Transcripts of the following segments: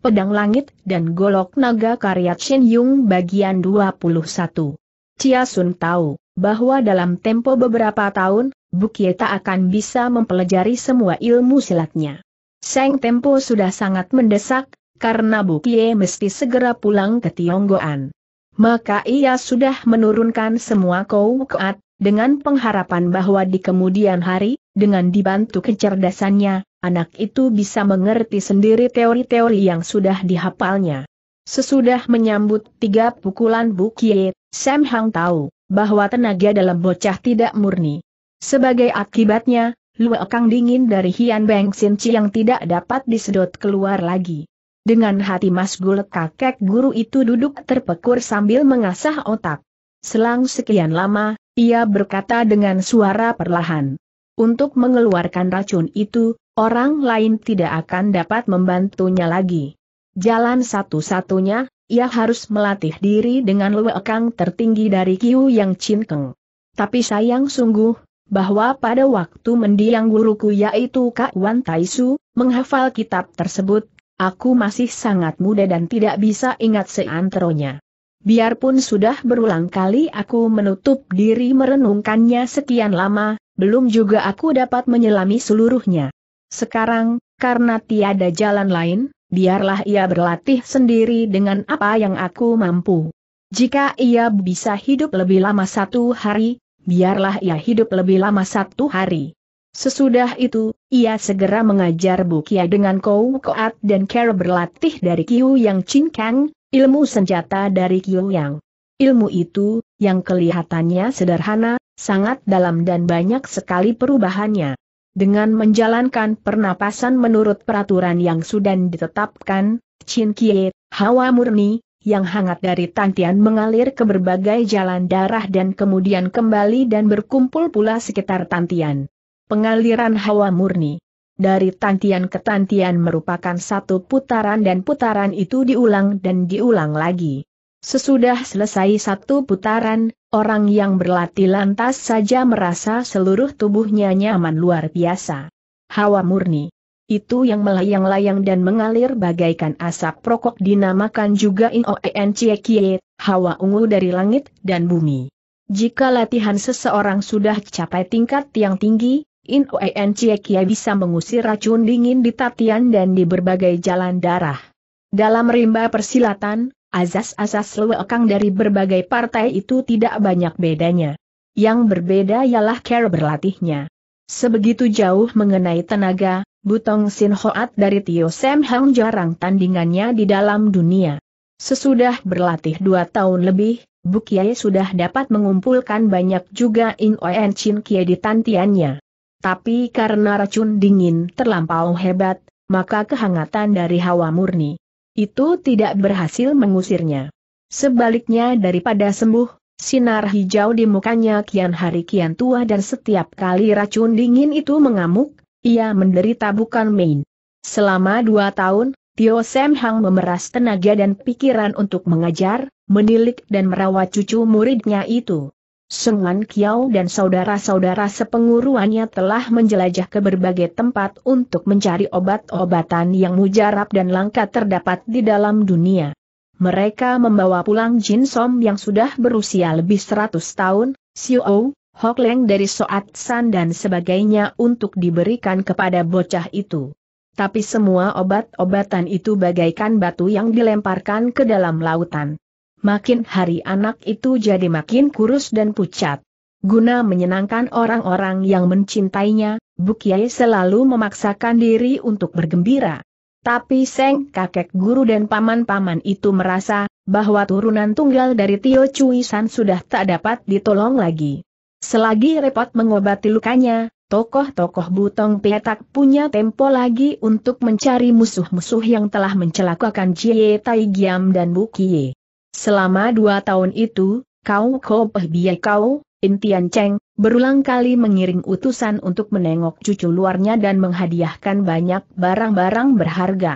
Pedang Langit dan Golok Naga karya Chin Yung bagian 21. Chia Sun tahu bahwa dalam tempo beberapa tahun, Bukieta akan bisa mempelajari semua ilmu silatnya. Seng tempo sudah sangat mendesak, karena Bukie mesti segera pulang ke Tionggoan. Maka ia sudah menurunkan semua kau kuat, dengan pengharapan bahwa di kemudian hari, dengan dibantu kecerdasannya, Anak itu bisa mengerti sendiri teori-teori yang sudah dihafalnya. Sesudah menyambut tiga pukulan Bukie, Sam Hang tahu bahwa tenaga dalam bocah tidak murni. Sebagai akibatnya, luekang dingin dari Hian Beng Sin Chi yang tidak dapat disedot keluar lagi. Dengan hati masgul kakek guru itu duduk terpekur sambil mengasah otak. Selang sekian lama, ia berkata dengan suara perlahan. Untuk mengeluarkan racun itu, orang lain tidak akan dapat membantunya lagi. Jalan satu-satunya, ia harus melatih diri dengan lewekang tertinggi dari Kiu Yang Cinkeng. Tapi sayang sungguh, bahwa pada waktu mendiang guruku yaitu Kak Wan Taisu, menghafal kitab tersebut, aku masih sangat muda dan tidak bisa ingat seantronya. Biarpun sudah berulang kali aku menutup diri merenungkannya sekian lama, belum juga aku dapat menyelami seluruhnya. Sekarang, karena tiada jalan lain, biarlah ia berlatih sendiri dengan apa yang aku mampu. Jika ia bisa hidup lebih lama satu hari, biarlah ia hidup lebih lama satu hari. Sesudah itu, ia segera mengajar Bukia dengan Kou Koat dan kera berlatih dari Kiu Yang Chin Kang, Ilmu senjata dari Yang. Ilmu itu, yang kelihatannya sederhana, sangat dalam dan banyak sekali perubahannya. Dengan menjalankan pernapasan menurut peraturan yang sudah ditetapkan, Chin Kie, hawa murni, yang hangat dari tantian mengalir ke berbagai jalan darah dan kemudian kembali dan berkumpul pula sekitar tantian. Pengaliran hawa murni dari tantian ke tantian merupakan satu putaran dan putaran itu diulang dan diulang lagi. Sesudah selesai satu putaran, orang yang berlatih lantas saja merasa seluruh tubuhnya nyaman luar biasa. Hawa murni. Itu yang melayang-layang dan mengalir bagaikan asap rokok dinamakan juga Inoencie hawa ungu dari langit dan bumi. Jika latihan seseorang sudah capai tingkat yang tinggi, In Oen Cie bisa mengusir racun dingin di Tatian dan di berbagai jalan darah. Dalam rimba persilatan, azas-azas lewekang dari berbagai partai itu tidak banyak bedanya. Yang berbeda ialah cara berlatihnya. Sebegitu jauh mengenai tenaga, Butong Sin Hoat dari Tio Sam Hang jarang tandingannya di dalam dunia. Sesudah berlatih dua tahun lebih, Bukiai sudah dapat mengumpulkan banyak juga In Oen Chin Kie di tantiannya tapi karena racun dingin terlampau hebat, maka kehangatan dari hawa murni itu tidak berhasil mengusirnya. Sebaliknya daripada sembuh, sinar hijau di mukanya kian hari kian tua dan setiap kali racun dingin itu mengamuk, ia menderita bukan main. Selama dua tahun, Tio Sam Hang memeras tenaga dan pikiran untuk mengajar, menilik dan merawat cucu muridnya itu. Sengan Kiao dan saudara-saudara sepenguruannya telah menjelajah ke berbagai tempat untuk mencari obat-obatan yang mujarab dan langka terdapat di dalam dunia. Mereka membawa pulang Jin Som yang sudah berusia lebih 100 tahun, Xiao, Hok Leng dari Soat San dan sebagainya untuk diberikan kepada bocah itu. Tapi semua obat-obatan itu bagaikan batu yang dilemparkan ke dalam lautan makin hari anak itu jadi makin kurus dan pucat. Guna menyenangkan orang-orang yang mencintainya, Bukyai selalu memaksakan diri untuk bergembira. Tapi Seng kakek guru dan paman-paman itu merasa, bahwa turunan tunggal dari Tio Cui sudah tak dapat ditolong lagi. Selagi repot mengobati lukanya, tokoh-tokoh butong petak punya tempo lagi untuk mencari musuh-musuh yang telah mencelakakan Cie Tai Giam dan Bukie. Selama dua tahun itu, Kau Ko Pehbiai Kau, Intian Cheng, berulang kali mengiring utusan untuk menengok cucu luarnya dan menghadiahkan banyak barang-barang berharga.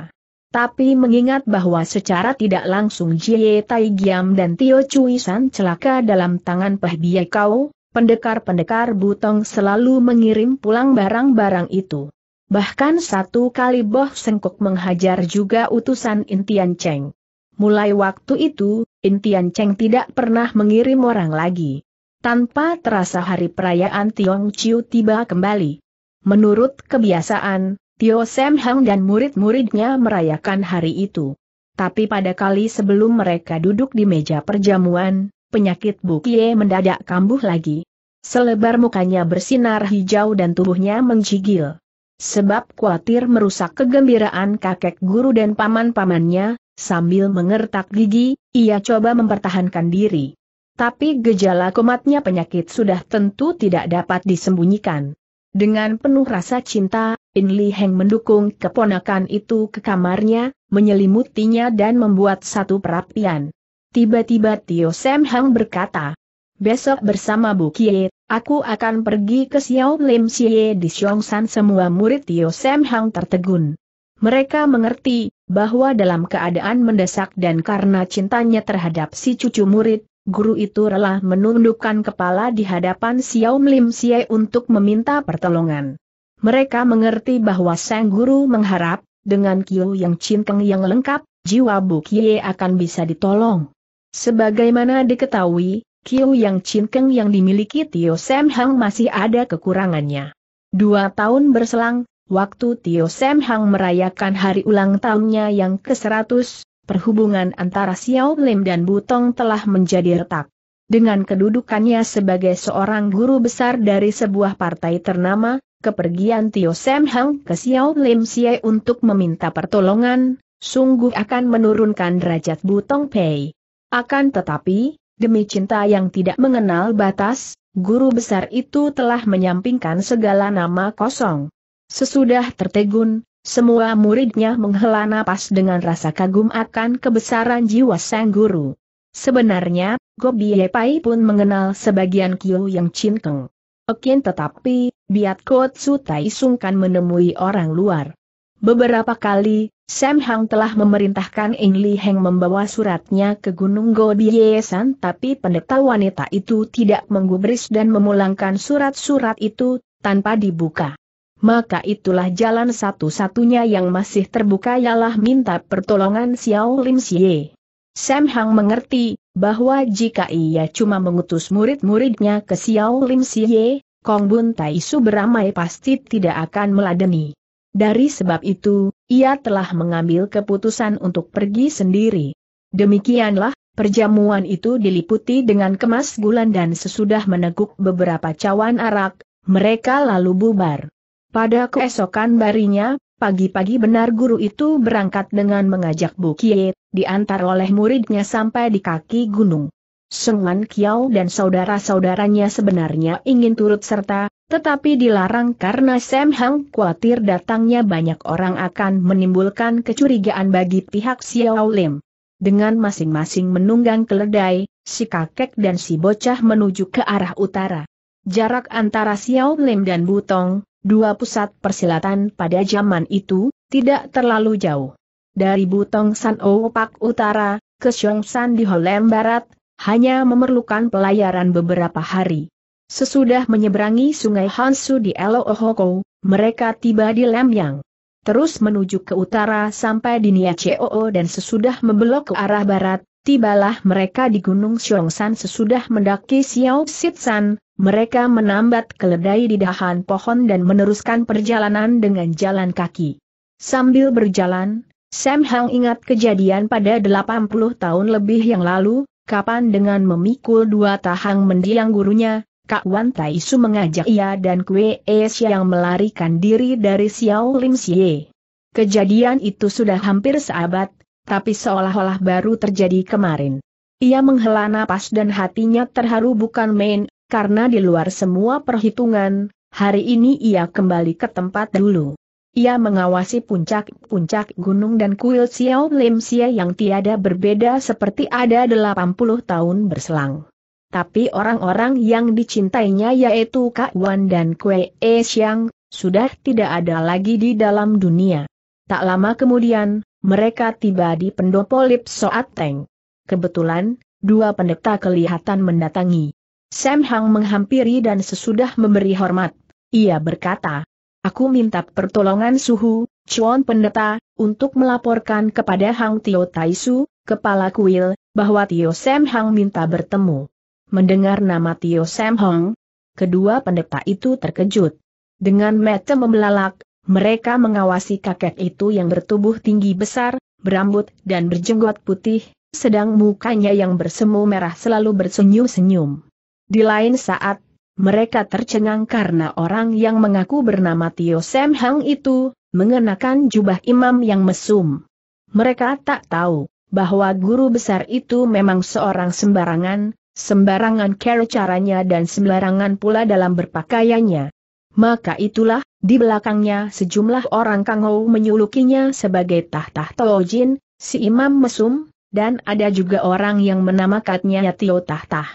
Tapi mengingat bahwa secara tidak langsung Jie Tai Giam dan Tio Cui San celaka dalam tangan Peh Biai Kau, pendekar-pendekar Butong selalu mengirim pulang barang-barang itu. Bahkan satu kali Boh Sengkok menghajar juga utusan Intian Cheng. Mulai waktu itu, Intian Cheng tidak pernah mengirim orang lagi. Tanpa terasa hari perayaan Tiong Chiu tiba kembali. Menurut kebiasaan, Tio Sam Hang dan murid-muridnya merayakan hari itu. Tapi pada kali sebelum mereka duduk di meja perjamuan, penyakit Bukie mendadak kambuh lagi. Selebar mukanya bersinar hijau dan tubuhnya menggigil. Sebab khawatir merusak kegembiraan kakek guru dan paman-pamannya, Sambil mengertak gigi, ia coba mempertahankan diri. Tapi gejala komatnya penyakit sudah tentu tidak dapat disembunyikan. Dengan penuh rasa cinta, In Li Heng mendukung keponakan itu ke kamarnya, menyelimutinya dan membuat satu perapian. Tiba-tiba Tio Sam Hang berkata, Besok bersama Bu Kie, aku akan pergi ke Xiao Lim Xie di San. semua murid Tio Sam Hang tertegun. Mereka mengerti, bahwa dalam keadaan mendesak dan karena cintanya terhadap si cucu murid, guru itu rela menundukkan kepala di hadapan Xiao Lim Xie untuk meminta pertolongan. Mereka mengerti bahwa sang guru mengharap, dengan kiu yang cinkeng yang lengkap, jiwa Bu Kie akan bisa ditolong. Sebagaimana diketahui, kiu yang cinkeng yang dimiliki Tio Sam Hang masih ada kekurangannya. Dua tahun berselang, Waktu Tio Sam Hang merayakan hari ulang tahunnya yang ke-100, perhubungan antara Xiao Lim dan Butong telah menjadi retak. Dengan kedudukannya sebagai seorang guru besar dari sebuah partai ternama, kepergian Tio Sam Hang ke Xiao Lim Xie untuk meminta pertolongan, sungguh akan menurunkan derajat Butong Pei. Akan tetapi, demi cinta yang tidak mengenal batas, guru besar itu telah menyampingkan segala nama kosong. Sesudah tertegun, semua muridnya menghela napas dengan rasa kagum akan kebesaran jiwa sang guru. Sebenarnya, Gobi Pai pun mengenal sebagian Kyu yang cinteng. Okin tetapi, Biat Kotsu Tai sungkan menemui orang luar. Beberapa kali, Sam Hang telah memerintahkan Eng Li Heng membawa suratnya ke Gunung Gobi Yesan tapi pendeta wanita itu tidak menggubris dan memulangkan surat-surat itu, tanpa dibuka maka itulah jalan satu-satunya yang masih terbuka ialah minta pertolongan Xiao Lim Xie. Sam Hang mengerti, bahwa jika ia cuma mengutus murid-muridnya ke Xiao Lim Xie, Kong Bun Tai Su beramai pasti tidak akan meladeni. Dari sebab itu, ia telah mengambil keputusan untuk pergi sendiri. Demikianlah, perjamuan itu diliputi dengan kemas gulan dan sesudah meneguk beberapa cawan arak, mereka lalu bubar. Pada keesokan barinya, pagi-pagi benar guru itu berangkat dengan mengajak Bu Kie, diantar oleh muridnya sampai di kaki gunung. Sengan Kiao dan saudara-saudaranya sebenarnya ingin turut serta, tetapi dilarang karena Sam Hang khawatir datangnya banyak orang akan menimbulkan kecurigaan bagi pihak Xiao Lim. Dengan masing-masing menunggang keledai, si kakek dan si bocah menuju ke arah utara. Jarak antara Xiao Lim dan Butong, dua pusat persilatan pada zaman itu, tidak terlalu jauh. Dari Butong San Opak Utara, ke San di Holem Barat, hanya memerlukan pelayaran beberapa hari. Sesudah menyeberangi sungai Hansu di Elohoko, mereka tiba di Lemyang. Terus menuju ke utara sampai di Nia Coo dan sesudah membelok ke arah barat, Tibalah mereka di Gunung Xiongsan sesudah mendaki Xiao Sitsan, mereka menambat keledai di dahan pohon dan meneruskan perjalanan dengan jalan kaki. Sambil berjalan, Sam Hang ingat kejadian pada 80 tahun lebih yang lalu, kapan dengan memikul dua tahang mendiang gurunya, Kak Wan Tai Su mengajak ia dan Kue Es yang melarikan diri dari Xiao Lim Xie. Kejadian itu sudah hampir seabad, tapi seolah-olah baru terjadi kemarin. Ia menghela napas dan hatinya terharu bukan main, karena di luar semua perhitungan, hari ini ia kembali ke tempat dulu. Ia mengawasi puncak-puncak gunung dan kuil Xiao Lim Xie yang tiada berbeda seperti ada 80 tahun berselang. Tapi orang-orang yang dicintainya yaitu Kak Wan dan Kue E Xiang, sudah tidak ada lagi di dalam dunia. Tak lama kemudian, mereka tiba di pendopo Lip Soat Teng. Kebetulan, dua pendeta kelihatan mendatangi. Sam Hang menghampiri dan sesudah memberi hormat. Ia berkata, Aku minta pertolongan Suhu, Chuan Pendeta, untuk melaporkan kepada Hang Tio Taisu, Kepala Kuil, bahwa Tio Sam Hang minta bertemu. Mendengar nama Tio Sam Hang, kedua pendeta itu terkejut. Dengan mata membelalak, mereka mengawasi kakek itu yang bertubuh tinggi besar, berambut dan berjenggot putih, sedang mukanya yang bersemu merah selalu bersenyum-senyum. Di lain saat, mereka tercengang karena orang yang mengaku bernama Tio Sam Hang itu, mengenakan jubah imam yang mesum. Mereka tak tahu, bahwa guru besar itu memang seorang sembarangan, sembarangan cara caranya dan sembarangan pula dalam berpakaiannya. Maka itulah, di belakangnya sejumlah orang Kangou menyulukinya sebagai tahta Tojin, si Imam Mesum, dan ada juga orang yang menamakannya Tio Tahta.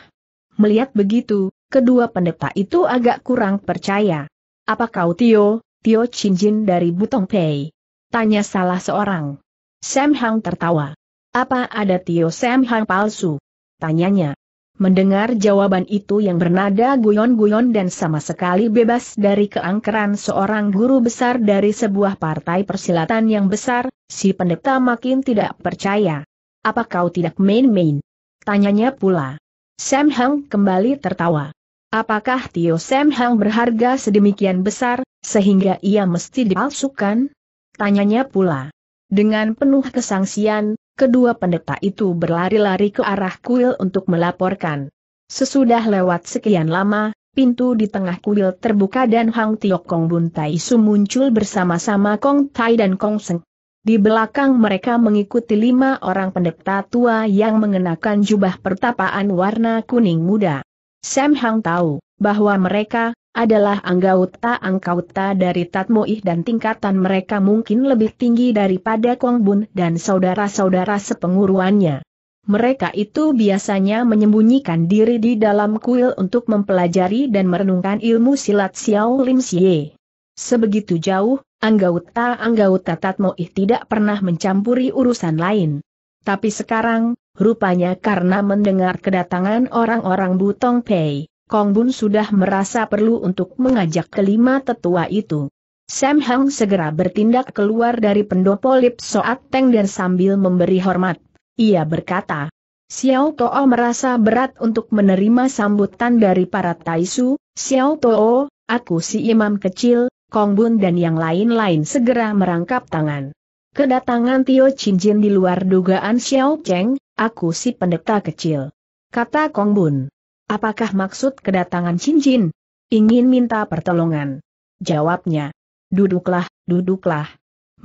Melihat begitu, kedua pendeta itu agak kurang percaya. Apa kau Tio, Tio Chinjin dari Butong Pei? Tanya salah seorang. Sam Hang tertawa. Apa ada Tio Sam Hang palsu? Tanyanya. Mendengar jawaban itu yang bernada guyon-guyon dan sama sekali bebas dari keangkeran seorang guru besar dari sebuah partai persilatan yang besar, si pendeta makin tidak percaya. Apa kau tidak main-main? Tanyanya pula. Sam Hang kembali tertawa. Apakah Tio Sam Hang berharga sedemikian besar, sehingga ia mesti dipalsukan? Tanyanya pula. Dengan penuh kesangsian, kedua pendeta itu berlari-lari ke arah kuil untuk melaporkan. Sesudah lewat sekian lama, pintu di tengah kuil terbuka dan Hang Tiok Kong Bun Tai Su muncul bersama-sama Kong Tai dan Kong Seng. Di belakang mereka mengikuti lima orang pendeta tua yang mengenakan jubah pertapaan warna kuning muda. Sam Hang tahu bahwa mereka, adalah anggota-anggota dari Tatmoih dan tingkatan mereka mungkin lebih tinggi daripada Bun dan saudara-saudara sepenguruannya. Mereka itu biasanya menyembunyikan diri di dalam kuil untuk mempelajari dan merenungkan ilmu silat Xiao Lim Xie. Sebegitu jauh, anggota-anggota Tatmoih tidak pernah mencampuri urusan lain. Tapi sekarang, rupanya karena mendengar kedatangan orang-orang Butong Pei, Kong Bun sudah merasa perlu untuk mengajak kelima tetua itu. Sam Hang segera bertindak keluar dari pendopo Lip Soat Teng dan sambil memberi hormat. Ia berkata, Xiao To'o merasa berat untuk menerima sambutan dari para Taisu, Xiao To'o, aku si imam kecil, Kong Bun dan yang lain-lain segera merangkap tangan. Kedatangan Tio Jin di luar dugaan Xiao Cheng, aku si pendeta kecil. Kata Kong Bun. Apakah maksud kedatangan cincin? Ingin minta pertolongan. Jawabnya. Duduklah, duduklah.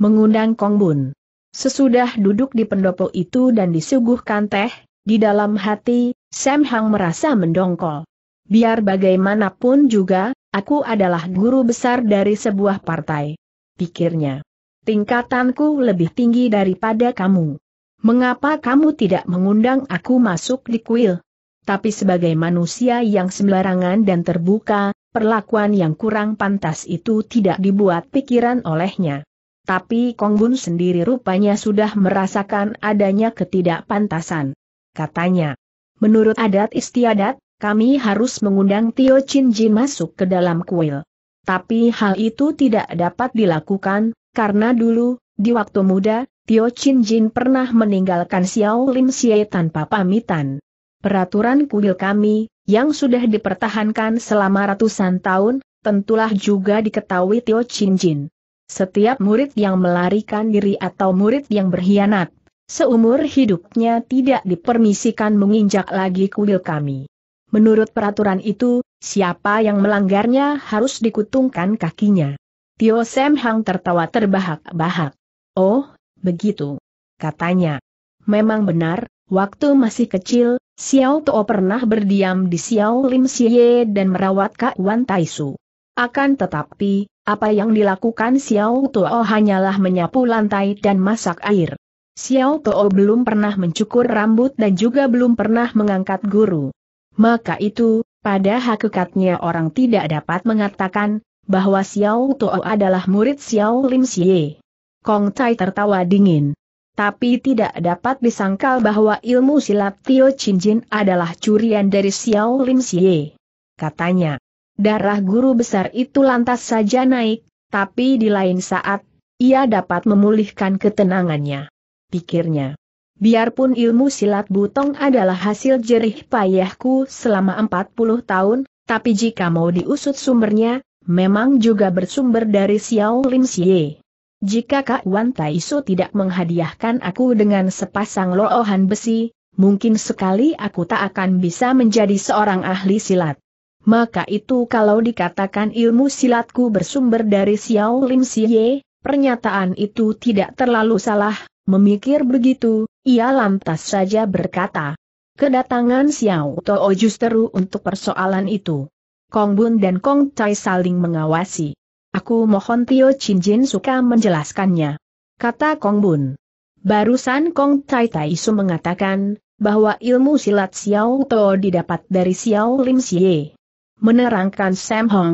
Mengundang Kong Bun. Sesudah duduk di pendopo itu dan disuguhkan teh, di dalam hati, Sam Hang merasa mendongkol. Biar bagaimanapun juga, aku adalah guru besar dari sebuah partai. Pikirnya. Tingkatanku lebih tinggi daripada kamu. Mengapa kamu tidak mengundang aku masuk di kuil? tapi sebagai manusia yang sembarangan dan terbuka, perlakuan yang kurang pantas itu tidak dibuat pikiran olehnya. Tapi Kong Bun sendiri rupanya sudah merasakan adanya ketidakpantasan. Katanya, menurut adat istiadat, kami harus mengundang Tio Chin Jin masuk ke dalam kuil. Tapi hal itu tidak dapat dilakukan, karena dulu, di waktu muda, Tio Chin Jin pernah meninggalkan Xiao Lim Xie tanpa pamitan. Peraturan kuil kami, yang sudah dipertahankan selama ratusan tahun, tentulah juga diketahui Tio Chin Jin. Setiap murid yang melarikan diri atau murid yang berkhianat, seumur hidupnya tidak dipermisikan menginjak lagi kuil kami. Menurut peraturan itu, siapa yang melanggarnya harus dikutungkan kakinya. Tio Sam Hang tertawa terbahak-bahak. Oh, begitu. Katanya. Memang benar, waktu masih kecil, Xiao Tuo pernah berdiam di Xiao Lim Xie dan merawat Kak Wan Tai Su. Akan tetapi, apa yang dilakukan Xiao Tuo hanyalah menyapu lantai dan masak air. Xiao Tuo belum pernah mencukur rambut dan juga belum pernah mengangkat guru. Maka itu, pada hakikatnya orang tidak dapat mengatakan, bahwa Xiao Tuo adalah murid Xiao Lim Xie. Kong Tai tertawa dingin tapi tidak dapat disangkal bahwa ilmu silat Tio Jin adalah curian dari Xiao Lim Xie. Katanya, darah guru besar itu lantas saja naik, tapi di lain saat, ia dapat memulihkan ketenangannya. Pikirnya, biarpun ilmu silat butong adalah hasil jerih payahku selama 40 tahun, tapi jika mau diusut sumbernya, memang juga bersumber dari Xiao Lim Xie. Jika Kak Wan Taiso tidak menghadiahkan aku dengan sepasang loohan besi, mungkin sekali aku tak akan bisa menjadi seorang ahli silat. Maka itu kalau dikatakan ilmu silatku bersumber dari Xiao Lim Siye, pernyataan itu tidak terlalu salah, memikir begitu, ia lantas saja berkata. Kedatangan Xiao Too justru untuk persoalan itu. Kong Bun dan Kong Tai saling mengawasi. Aku mohon Tio Chin Jin suka menjelaskannya. Kata Kong Bun. Barusan Kong Tai Tai Su mengatakan, bahwa ilmu silat Xiao To didapat dari Xiao Lim Xie. Menerangkan Sam Hong,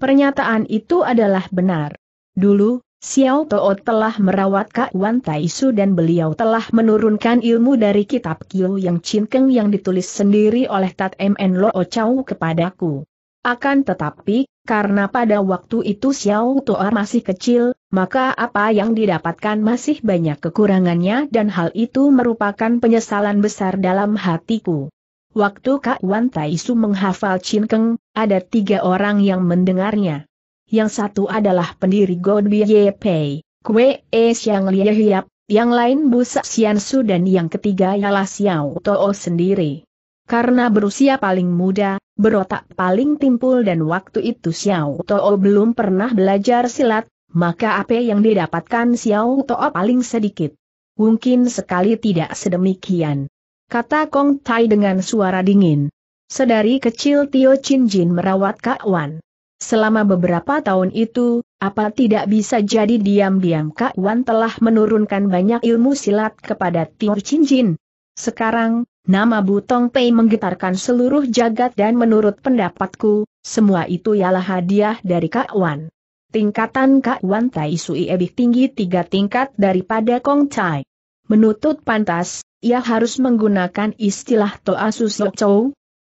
pernyataan itu adalah benar. Dulu, Xiao To telah merawat Kak Wan Tai Su dan beliau telah menurunkan ilmu dari kitab Kiu yang Chin Keng yang ditulis sendiri oleh Tat M.N. Lo Chow kepadaku. Akan tetapi, karena pada waktu itu Xiao Toa masih kecil, maka apa yang didapatkan masih banyak kekurangannya dan hal itu merupakan penyesalan besar dalam hatiku. Waktu Kak Wan Taisu menghafal Keng, ada tiga orang yang mendengarnya. Yang satu adalah pendiri God Ye Pei, Kwe E Xiang Lie Hiap, yang lain Bu Xian Su dan yang ketiga ialah Xiao Tuo sendiri. Karena berusia paling muda, berotak paling timpul dan waktu itu Xiao Tao belum pernah belajar silat, maka apa yang didapatkan Xiao Tao paling sedikit. Mungkin sekali tidak sedemikian. Kata Kong Tai dengan suara dingin. Sedari kecil Tio Chin Jin merawat Kak Wan. Selama beberapa tahun itu, apa tidak bisa jadi diam-diam Kak Wan telah menurunkan banyak ilmu silat kepada Tio Chin Jin. Sekarang, Nama Butong Pei menggetarkan seluruh jagat dan menurut pendapatku, semua itu ialah hadiah dari Kak Wan. Tingkatan Kak Wan Tai Sui lebih tinggi tiga tingkat daripada Kong Chai. Menutut pantas, ia harus menggunakan istilah Toa Susok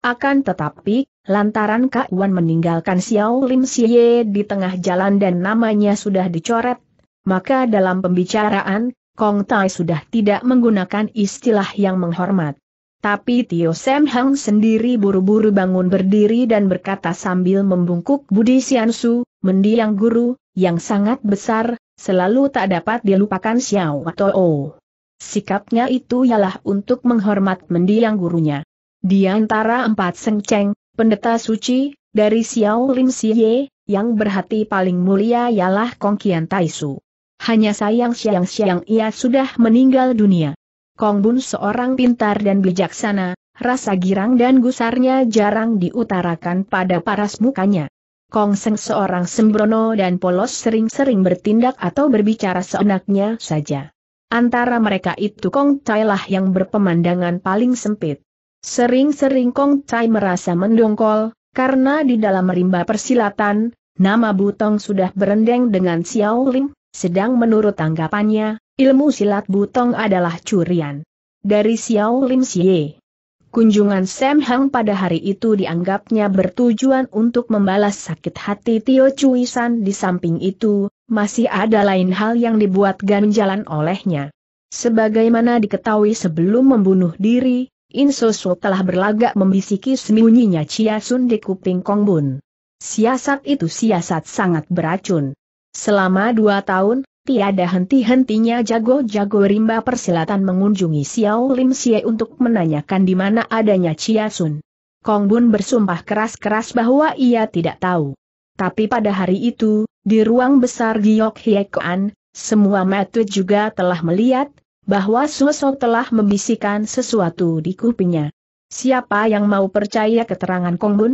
Akan tetapi, lantaran Kak Wan meninggalkan Xiao Lim Xie di tengah jalan dan namanya sudah dicoret, maka dalam pembicaraan, Kong Tai sudah tidak menggunakan istilah yang menghormat. Tapi Tio Sam Hang sendiri buru-buru bangun berdiri dan berkata sambil membungkuk Budi Siansu, mendiang guru, yang sangat besar, selalu tak dapat dilupakan Xiao atau O. Sikapnya itu ialah untuk menghormat mendiang gurunya. Di antara empat sengceng, pendeta suci, dari Xiao Lim Siye, yang berhati paling mulia ialah Kong Kian Taisu. Hanya sayang siang-siang ia sudah meninggal dunia. Kong Bun seorang pintar dan bijaksana, rasa girang dan gusarnya jarang diutarakan pada paras mukanya. Kong Seng seorang sembrono dan polos sering-sering bertindak atau berbicara seenaknya saja. Antara mereka itu Kong Chai lah yang berpemandangan paling sempit. Sering-sering Kong Chai merasa mendongkol, karena di dalam rimba persilatan, nama Butong sudah berendeng dengan Xiao Lim, sedang menurut tanggapannya, Ilmu silat butong adalah curian. Dari Xiao Lim Xie. Kunjungan Sam Hang pada hari itu dianggapnya bertujuan untuk membalas sakit hati Tio Cui San di samping itu, masih ada lain hal yang dibuat ganjalan olehnya. Sebagaimana diketahui sebelum membunuh diri, In Insoso telah berlagak membisiki sembunyinya Chia Sun di kuping Kong Bun. Siasat itu siasat sangat beracun. Selama dua tahun, Tiada henti-hentinya jago-jago rimba persilatan mengunjungi Xiao Lim Xie untuk menanyakan di mana adanya Chia Sun. Kong Bun bersumpah keras-keras bahwa ia tidak tahu. Tapi pada hari itu, di ruang besar Giok Hiekoan, semua metu juga telah melihat, bahwa sosok telah membisikkan sesuatu di kupingnya. Siapa yang mau percaya keterangan Kong Bun?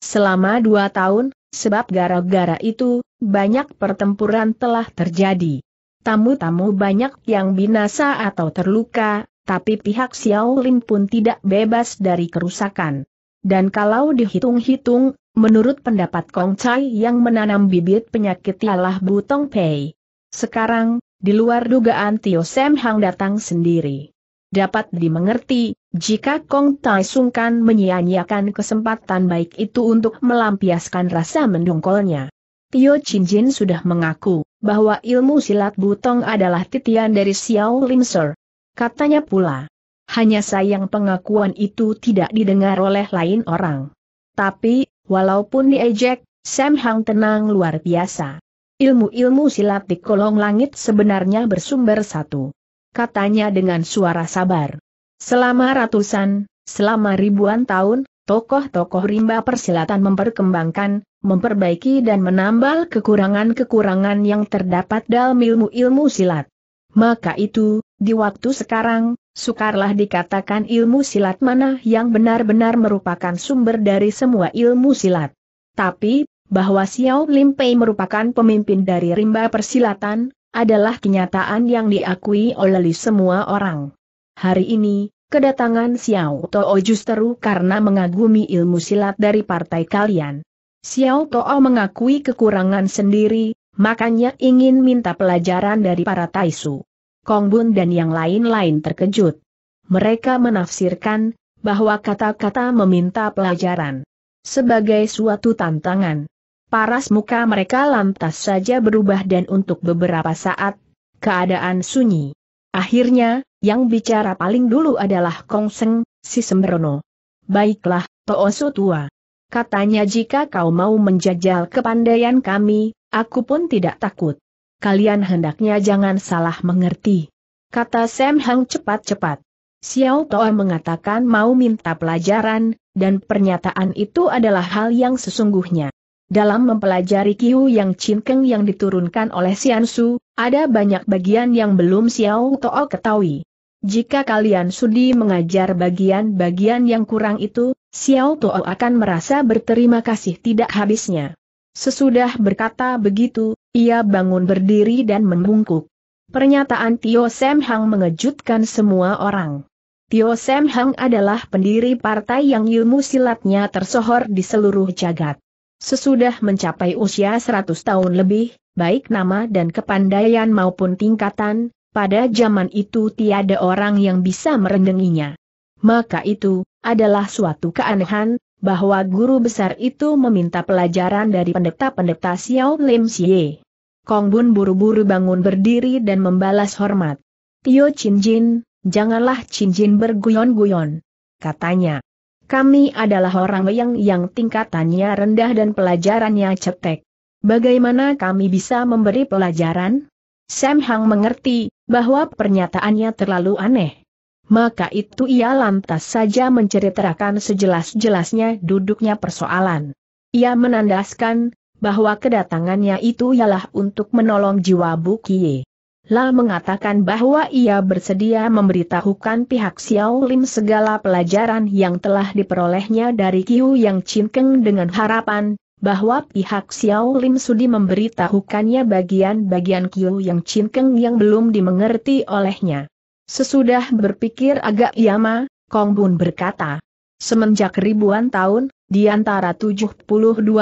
Selama dua tahun, sebab gara-gara itu, banyak pertempuran telah terjadi. Tamu-tamu banyak yang binasa atau terluka, tapi pihak Xiao Lin pun tidak bebas dari kerusakan. Dan kalau dihitung-hitung, menurut pendapat Kong Chai yang menanam bibit penyakit ialah Butong Pei. Sekarang, di luar dugaan Tio Sam Hang datang sendiri. Dapat dimengerti, jika Kong Tai Sungkan menyia-nyiakan kesempatan baik itu untuk melampiaskan rasa mendongkolnya. Chin Jin sudah mengaku bahwa ilmu silat butong adalah titian dari Xiao Limser. Katanya pula, hanya sayang pengakuan itu tidak didengar oleh lain orang. Tapi, walaupun diejek, Sam Hang tenang luar biasa. Ilmu-ilmu silat di kolong langit sebenarnya bersumber satu. Katanya dengan suara sabar. Selama ratusan, selama ribuan tahun, tokoh-tokoh rimba persilatan memperkembangkan, memperbaiki dan menambal kekurangan-kekurangan yang terdapat dalam ilmu-ilmu silat. Maka itu, di waktu sekarang, sukarlah dikatakan ilmu silat mana yang benar-benar merupakan sumber dari semua ilmu silat. Tapi, bahwa Xiao Lim Pei merupakan pemimpin dari rimba persilatan, adalah kenyataan yang diakui oleh semua orang. Hari ini, kedatangan Xiao Too justru karena mengagumi ilmu silat dari partai kalian. Xiao Tao mengakui kekurangan sendiri, makanya ingin minta pelajaran dari para Taisu. Bun dan yang lain-lain terkejut. Mereka menafsirkan, bahwa kata-kata meminta pelajaran sebagai suatu tantangan. Paras muka mereka lantas saja berubah dan untuk beberapa saat, keadaan sunyi. Akhirnya, yang bicara paling dulu adalah Kong Seng, si Sembrono. Baiklah, Toosu tua. Katanya jika kau mau menjajal kepandaian kami, aku pun tidak takut. Kalian hendaknya jangan salah mengerti. Kata Sam Hang cepat-cepat. Xiao Toa mengatakan mau minta pelajaran, dan pernyataan itu adalah hal yang sesungguhnya. Dalam mempelajari Kiu Yang Cinkeng yang diturunkan oleh Xian Su, ada banyak bagian yang belum Xiao Toa ketahui. Jika kalian sudi mengajar bagian-bagian yang kurang itu, Xiao Tuo akan merasa berterima kasih tidak habisnya. Sesudah berkata begitu, ia bangun berdiri dan membungkuk. Pernyataan Tio Sem Hang mengejutkan semua orang. Tio Sem Hang adalah pendiri partai yang ilmu silatnya tersohor di seluruh jagat. Sesudah mencapai usia 100 tahun lebih, baik nama dan kepandaian maupun tingkatan, pada zaman itu tiada orang yang bisa merendenginya. Maka itu, adalah suatu keanehan, bahwa guru besar itu meminta pelajaran dari pendeta-pendeta Xiao Lim Xie. Kong Bun buru-buru bangun berdiri dan membalas hormat. Tio Chin Jin, janganlah Chin Jin berguyon-guyon. Katanya, kami adalah orang yang yang tingkatannya rendah dan pelajarannya cetek. Bagaimana kami bisa memberi pelajaran? Sam Hang mengerti bahwa pernyataannya terlalu aneh. Maka itu ia lantas saja menceritakan sejelas-jelasnya duduknya persoalan. Ia menandaskan bahwa kedatangannya itu ialah untuk menolong jiwa Bukie. La mengatakan bahwa ia bersedia memberitahukan pihak Xiao Lim segala pelajaran yang telah diperolehnya dari Kiu Yang Chin dengan harapan bahwa pihak Xiao Lim Sudi memberitahukannya bagian-bagian Qiu yang cinkeng yang belum dimengerti olehnya. Sesudah berpikir agak yama, Kong Bun berkata, semenjak ribuan tahun, di antara 72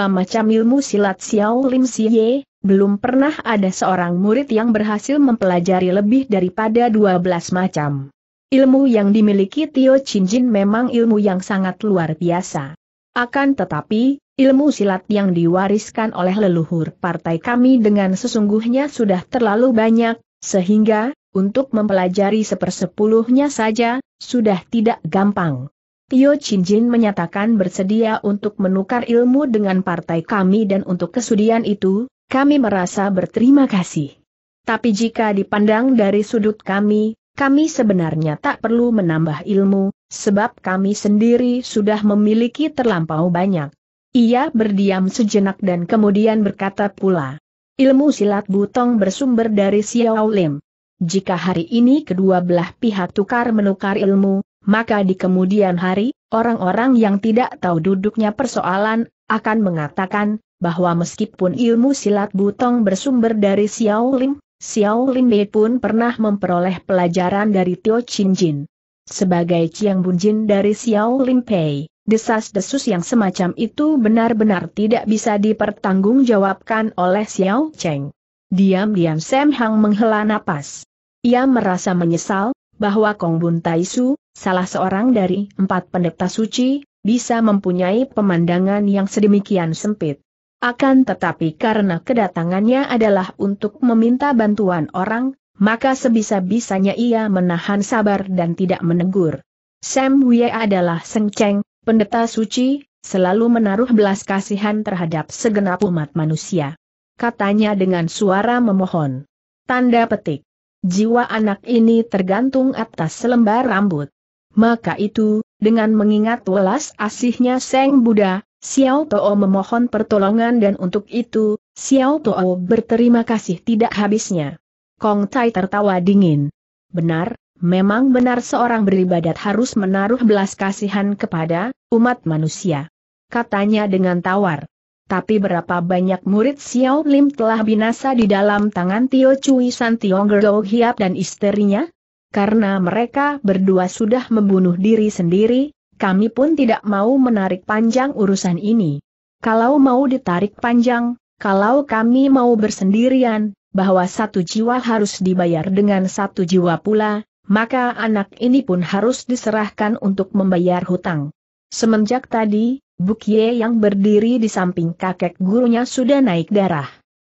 macam ilmu silat Xiao Lim Siye, belum pernah ada seorang murid yang berhasil mempelajari lebih daripada 12 macam. Ilmu yang dimiliki Tio Jin memang ilmu yang sangat luar biasa. Akan tetapi, Ilmu silat yang diwariskan oleh leluhur partai kami dengan sesungguhnya sudah terlalu banyak, sehingga, untuk mempelajari sepersepuluhnya saja, sudah tidak gampang. Tio Jin menyatakan bersedia untuk menukar ilmu dengan partai kami dan untuk kesudian itu, kami merasa berterima kasih. Tapi jika dipandang dari sudut kami, kami sebenarnya tak perlu menambah ilmu, sebab kami sendiri sudah memiliki terlampau banyak. Ia berdiam sejenak dan kemudian berkata pula. Ilmu silat butong bersumber dari Xiao Lim. Jika hari ini kedua belah pihak tukar menukar ilmu, maka di kemudian hari, orang-orang yang tidak tahu duduknya persoalan, akan mengatakan, bahwa meskipun ilmu silat butong bersumber dari Xiao Lim, Xiao Lim Bei pun pernah memperoleh pelajaran dari Tio Chin Jin. Sebagai Chiang Jin dari Xiao Lim Pei, Desas-desus yang semacam itu benar-benar tidak bisa dipertanggungjawabkan oleh Xiao Cheng. Diam-diam Sam Hang menghela napas. Ia merasa menyesal, bahwa Kong Bun Su, salah seorang dari empat pendeta suci, bisa mempunyai pemandangan yang sedemikian sempit. Akan tetapi karena kedatangannya adalah untuk meminta bantuan orang, maka sebisa-bisanya ia menahan sabar dan tidak menegur. Sam Wei adalah Seng Cheng, pendeta suci, selalu menaruh belas kasihan terhadap segenap umat manusia. Katanya dengan suara memohon. Tanda petik. Jiwa anak ini tergantung atas selembar rambut. Maka itu, dengan mengingat welas asihnya Seng Buddha, Xiao Tuo memohon pertolongan dan untuk itu, Xiao Tuo berterima kasih tidak habisnya. Kong Tai tertawa dingin. Benar, Memang benar seorang beribadat harus menaruh belas kasihan kepada umat manusia. Katanya dengan tawar. Tapi berapa banyak murid Xiao Lim telah binasa di dalam tangan Tio Cui San Tiong Hiap dan istrinya? Karena mereka berdua sudah membunuh diri sendiri, kami pun tidak mau menarik panjang urusan ini. Kalau mau ditarik panjang, kalau kami mau bersendirian, bahwa satu jiwa harus dibayar dengan satu jiwa pula, maka anak ini pun harus diserahkan untuk membayar hutang. Semenjak tadi, Bukye yang berdiri di samping kakek gurunya sudah naik darah.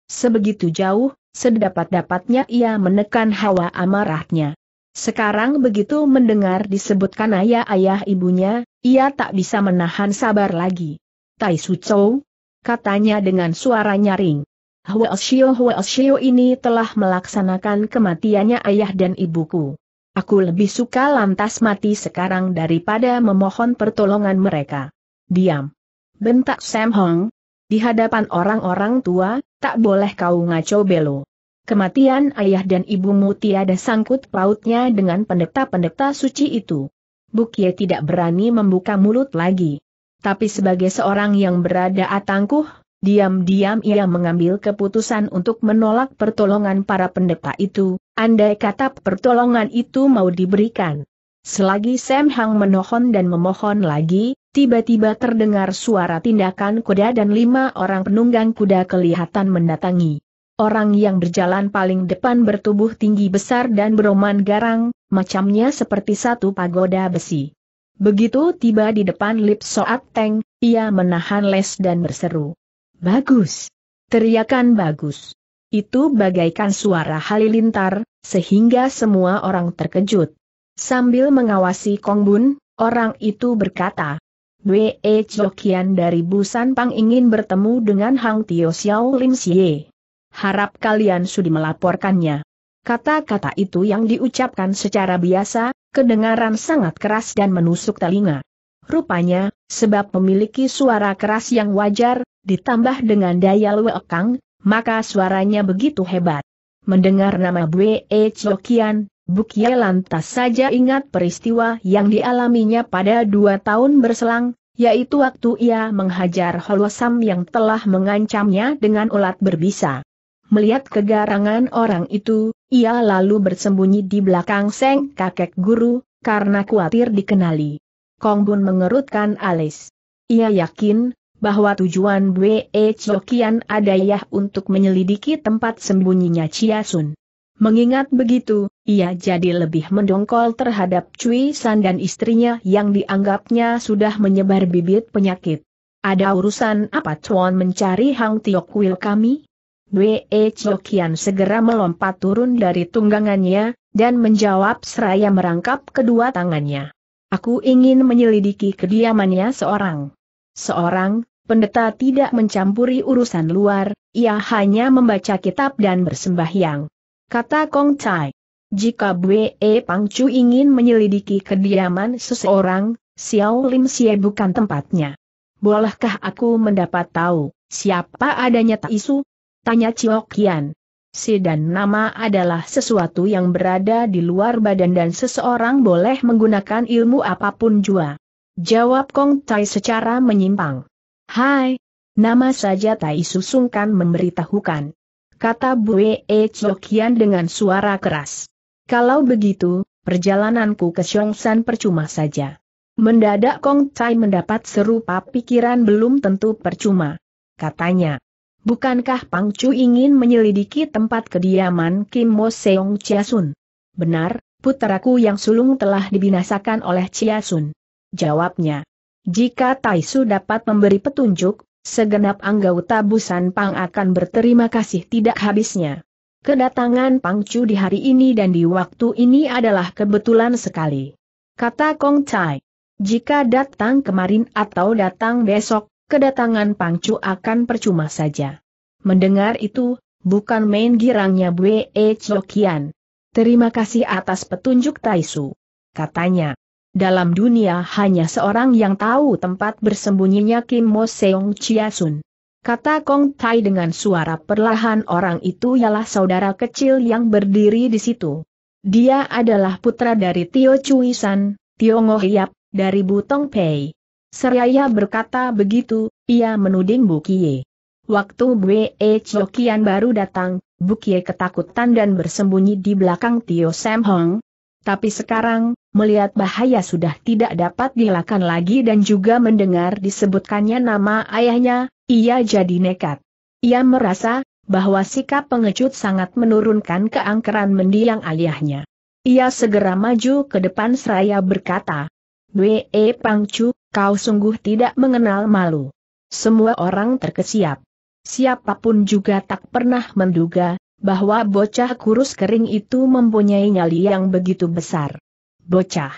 Sebegitu jauh, sedapat-dapatnya ia menekan hawa amarahnya. Sekarang begitu mendengar disebutkan ayah-ayah ibunya, ia tak bisa menahan sabar lagi. Tai Su Chou, katanya dengan suara nyaring. Hua Huashio ini telah melaksanakan kematiannya ayah dan ibuku. Aku lebih suka lantas mati sekarang daripada memohon pertolongan mereka. Diam. Bentak Sam Hong. Di hadapan orang-orang tua, tak boleh kau ngaco belo. Kematian ayah dan ibumu tiada sangkut pautnya dengan pendeta-pendeta suci itu. Bukye tidak berani membuka mulut lagi. Tapi sebagai seorang yang berada atangkuh, diam-diam ia mengambil keputusan untuk menolak pertolongan para pendeta itu, andai kata pertolongan itu mau diberikan. Selagi Sam Hang menohon dan memohon lagi, tiba-tiba terdengar suara tindakan kuda dan lima orang penunggang kuda kelihatan mendatangi. Orang yang berjalan paling depan bertubuh tinggi besar dan beroman garang, macamnya seperti satu pagoda besi. Begitu tiba di depan Lip Soat Teng, ia menahan les dan berseru. Bagus! Teriakan bagus. Itu bagaikan suara halilintar, sehingga semua orang terkejut. Sambil mengawasi Kong Bun, orang itu berkata, Wei Chokian dari Busan Pang ingin bertemu dengan Hang Tio Xiao Lim Xie. Harap kalian sudi melaporkannya. Kata-kata itu yang diucapkan secara biasa, kedengaran sangat keras dan menusuk telinga. Rupanya, sebab memiliki suara keras yang wajar, ditambah dengan daya luekang, maka suaranya begitu hebat. Mendengar nama Bue E. Chokian, Bukye lantas saja ingat peristiwa yang dialaminya pada dua tahun berselang, yaitu waktu ia menghajar Holosam yang telah mengancamnya dengan ulat berbisa. Melihat kegarangan orang itu, ia lalu bersembunyi di belakang Seng kakek guru, karena khawatir dikenali. Kong Bun mengerutkan alis. Ia yakin, bahwa tujuan Bwe Chokian adayah untuk menyelidiki tempat sembunyinya Chia Sun. Mengingat begitu, ia jadi lebih mendongkol terhadap Cui San dan istrinya yang dianggapnya sudah menyebar bibit penyakit. Ada urusan apa Chuan mencari Hang Tiok Wil kami? Bwe Chokian segera melompat turun dari tunggangannya, dan menjawab seraya merangkap kedua tangannya. Aku ingin menyelidiki kediamannya seorang. Seorang, pendeta tidak mencampuri urusan luar, ia hanya membaca kitab dan bersembahyang. Kata Kong Chai. Jika Bwe Pangcu ingin menyelidiki kediaman seseorang, Xiao Lim Xie bukan tempatnya. Bolehkah aku mendapat tahu, siapa adanya Taisu? Tanya Cio Kian. Si dan nama adalah sesuatu yang berada di luar badan dan seseorang boleh menggunakan ilmu apapun jua. Jawab Kong Tai secara menyimpang. Hai, nama saja Tai Susungkan memberitahukan. Kata Bu E Chokian dengan suara keras. Kalau begitu, perjalananku ke San percuma saja. Mendadak Kong Tai mendapat serupa pikiran belum tentu percuma. Katanya. Bukankah Pang Chu ingin menyelidiki tempat kediaman Kim Mo Seong Chia Sun? Benar, puteraku yang sulung telah dibinasakan oleh Chia Sun. Jawabnya. Jika Tai Su dapat memberi petunjuk, segenap anggota Busan Pang akan berterima kasih tidak habisnya. Kedatangan Pang Chu di hari ini dan di waktu ini adalah kebetulan sekali. Kata Kong Chai. Jika datang kemarin atau datang besok, kedatangan Pangcu akan percuma saja. Mendengar itu, bukan main girangnya Bue e Chokian. Terima kasih atas petunjuk Taisu. Katanya, dalam dunia hanya seorang yang tahu tempat bersembunyinya Kim Mo Seong Chia Sun. Kata Kong Tai dengan suara perlahan orang itu ialah saudara kecil yang berdiri di situ. Dia adalah putra dari Tio Cui San, Tio Yap dari Butong Pei. Seraya berkata begitu, ia menuding Bukie. Waktu Bue Chokian baru datang, Bukie ketakutan dan bersembunyi di belakang Tio Sam Hong. Tapi sekarang, melihat bahaya sudah tidak dapat dilakukan lagi dan juga mendengar disebutkannya nama ayahnya, ia jadi nekat. Ia merasa, bahwa sikap pengecut sangat menurunkan keangkeran mendiang ayahnya. Ia segera maju ke depan seraya berkata, Bue e Pangcu, Kau sungguh tidak mengenal malu. Semua orang terkesiap. Siapapun juga tak pernah menduga, bahwa bocah kurus kering itu mempunyai nyali yang begitu besar. Bocah.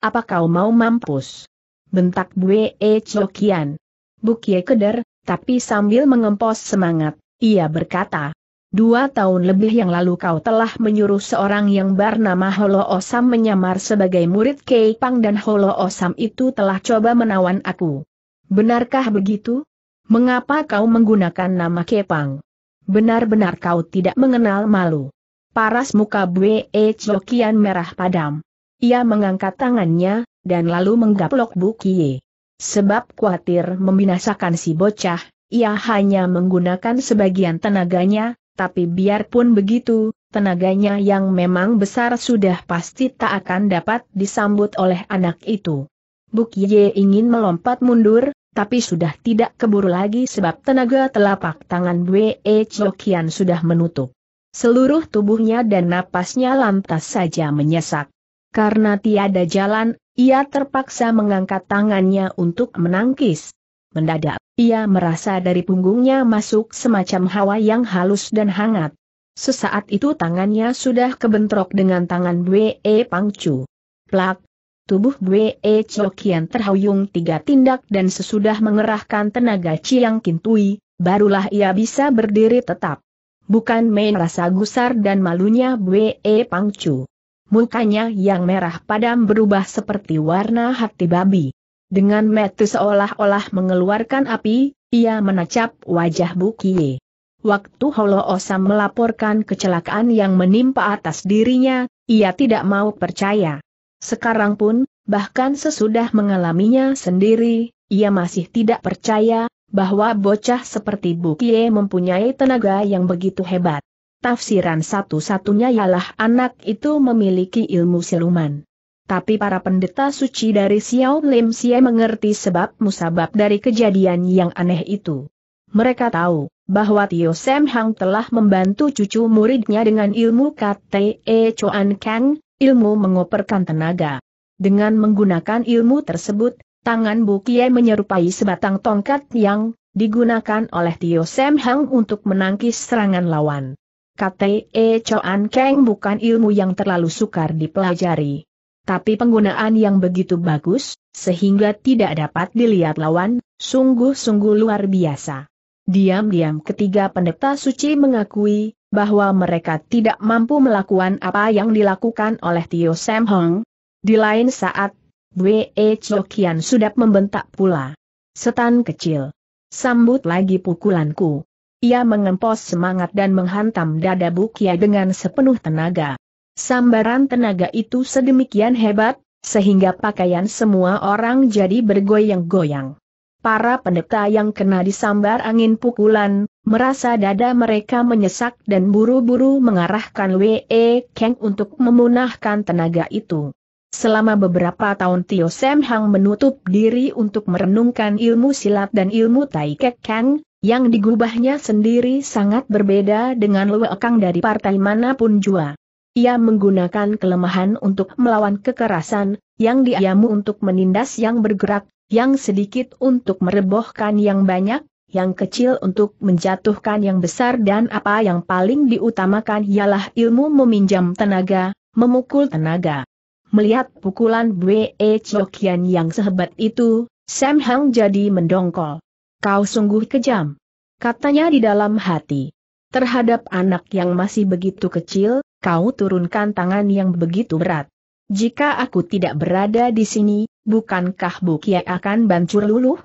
Apa kau mau mampus? Bentak Bue E Chokian. Bukie keder, tapi sambil mengempos semangat, ia berkata, Dua tahun lebih yang lalu kau telah menyuruh seorang yang bernama Holo Osam menyamar sebagai murid Kei Pang dan Holo Osam itu telah coba menawan aku. Benarkah begitu? Mengapa kau menggunakan nama Kei Pang? Benar-benar kau tidak mengenal malu. Paras muka Bwe Chokian merah padam. Ia mengangkat tangannya, dan lalu menggaplok Bukie. Sebab khawatir membinasakan si bocah, ia hanya menggunakan sebagian tenaganya, tapi biarpun begitu, tenaganya yang memang besar sudah pasti tak akan dapat disambut oleh anak itu. Buk Ye ingin melompat mundur, tapi sudah tidak keburu lagi sebab tenaga telapak tangan Bwe Chokian sudah menutup. Seluruh tubuhnya dan napasnya lantas saja menyesak. Karena tiada jalan, ia terpaksa mengangkat tangannya untuk menangkis. Mendadak, ia merasa dari punggungnya masuk semacam hawa yang halus dan hangat. Sesaat itu tangannya sudah kebentrok dengan tangan Bwe Pangcu. Plak! Tubuh Bwe Chokian terhuyung tiga tindak dan sesudah mengerahkan tenaga Chiang Kintui, barulah ia bisa berdiri tetap. Bukan main rasa gusar dan malunya Bwe Pangcu. Mukanya yang merah padam berubah seperti warna hati babi. Dengan metu seolah-olah mengeluarkan api, ia menacap wajah Bukie. Waktu Holo Osam melaporkan kecelakaan yang menimpa atas dirinya, ia tidak mau percaya. Sekarang pun, bahkan sesudah mengalaminya sendiri, ia masih tidak percaya, bahwa bocah seperti Bukie mempunyai tenaga yang begitu hebat. Tafsiran satu-satunya ialah anak itu memiliki ilmu siluman. Tapi para pendeta suci dari Xiao Lim Xie mengerti sebab musabab dari kejadian yang aneh itu. Mereka tahu bahwa Tio Sam Hang telah membantu cucu muridnya dengan ilmu Kate E Chuan Kang, ilmu mengoperkan tenaga. Dengan menggunakan ilmu tersebut, tangan Bu Kie menyerupai sebatang tongkat yang digunakan oleh Tio Sam Hang untuk menangkis serangan lawan. Kate E Chuan Kang bukan ilmu yang terlalu sukar dipelajari. Tapi penggunaan yang begitu bagus, sehingga tidak dapat dilihat lawan, sungguh-sungguh luar biasa. Diam-diam ketiga pendeta suci mengakui, bahwa mereka tidak mampu melakukan apa yang dilakukan oleh Tio Sam Hong. Di lain saat, Bwe Chokian sudah membentak pula. Setan kecil. Sambut lagi pukulanku. Ia mengempos semangat dan menghantam dada Bukia dengan sepenuh tenaga. Sambaran tenaga itu sedemikian hebat, sehingga pakaian semua orang jadi bergoyang-goyang. Para pendeta yang kena disambar angin pukulan, merasa dada mereka menyesak dan buru-buru mengarahkan W.E. Kang untuk memunahkan tenaga itu. Selama beberapa tahun Tio Sam Hang menutup diri untuk merenungkan ilmu silat dan ilmu Tai Kek Kang, yang digubahnya sendiri sangat berbeda dengan Lue Kang dari partai manapun jua. Ia menggunakan kelemahan untuk melawan kekerasan, yang diamu untuk menindas yang bergerak, yang sedikit untuk merebohkan yang banyak, yang kecil untuk menjatuhkan yang besar dan apa yang paling diutamakan ialah ilmu meminjam tenaga, memukul tenaga. Melihat pukulan Bwe Chokian yang sehebat itu, Sam Hang jadi mendongkol. Kau sungguh kejam. Katanya di dalam hati. Terhadap anak yang masih begitu kecil, kau turunkan tangan yang begitu berat. Jika aku tidak berada di sini, bukankah Bukia akan bancur luluh?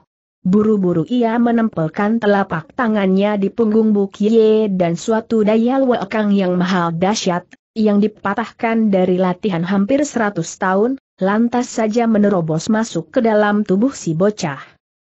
Buru-buru ia menempelkan telapak tangannya di punggung Bukie dan suatu daya luakang yang mahal dahsyat, yang dipatahkan dari latihan hampir seratus tahun, lantas saja menerobos masuk ke dalam tubuh si bocah.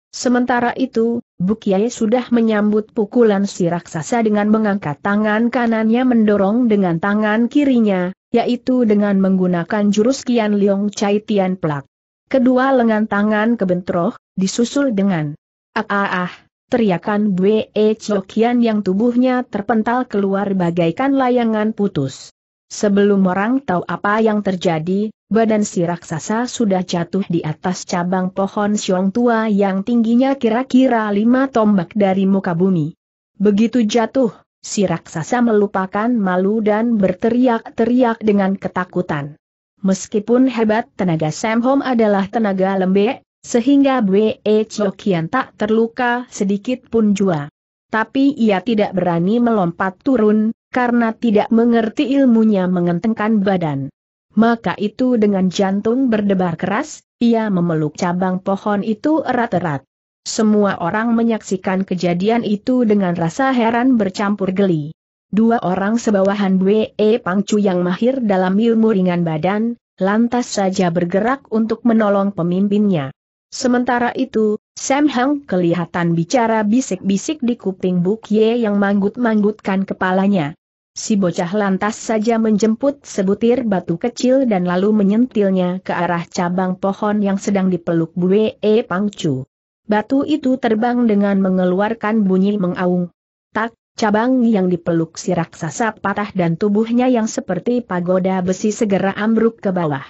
Sementara itu, Bukiai sudah menyambut pukulan si raksasa dengan mengangkat tangan kanannya mendorong dengan tangan kirinya, yaitu dengan menggunakan jurus Kian Liong Chai Tian Plak. Kedua lengan tangan kebentroh, disusul dengan ah ah ah, teriakan Bue Chokian yang tubuhnya terpental keluar bagaikan layangan putus. Sebelum orang tahu apa yang terjadi, badan si raksasa sudah jatuh di atas cabang pohon siong tua yang tingginya kira-kira lima tombak dari muka bumi. Begitu jatuh, si raksasa melupakan malu dan berteriak-teriak dengan ketakutan. Meskipun hebat tenaga Sam Hom adalah tenaga lembek, sehingga Bwe Chokian tak terluka sedikit pun jua. Tapi ia tidak berani melompat turun, karena tidak mengerti ilmunya mengentengkan badan. Maka itu dengan jantung berdebar keras, ia memeluk cabang pohon itu erat-erat. Semua orang menyaksikan kejadian itu dengan rasa heran bercampur geli. Dua orang sebawahan Bwe Pangcu yang mahir dalam ilmu ringan badan, lantas saja bergerak untuk menolong pemimpinnya. Sementara itu, Sam Hang kelihatan bicara bisik-bisik di kuping Ye yang manggut-manggutkan kepalanya. Si bocah lantas saja menjemput sebutir batu kecil dan lalu menyentilnya ke arah cabang pohon yang sedang dipeluk Bue e Pangcu. Batu itu terbang dengan mengeluarkan bunyi mengaung. Tak, cabang yang dipeluk si raksasa patah dan tubuhnya yang seperti pagoda besi segera ambruk ke bawah.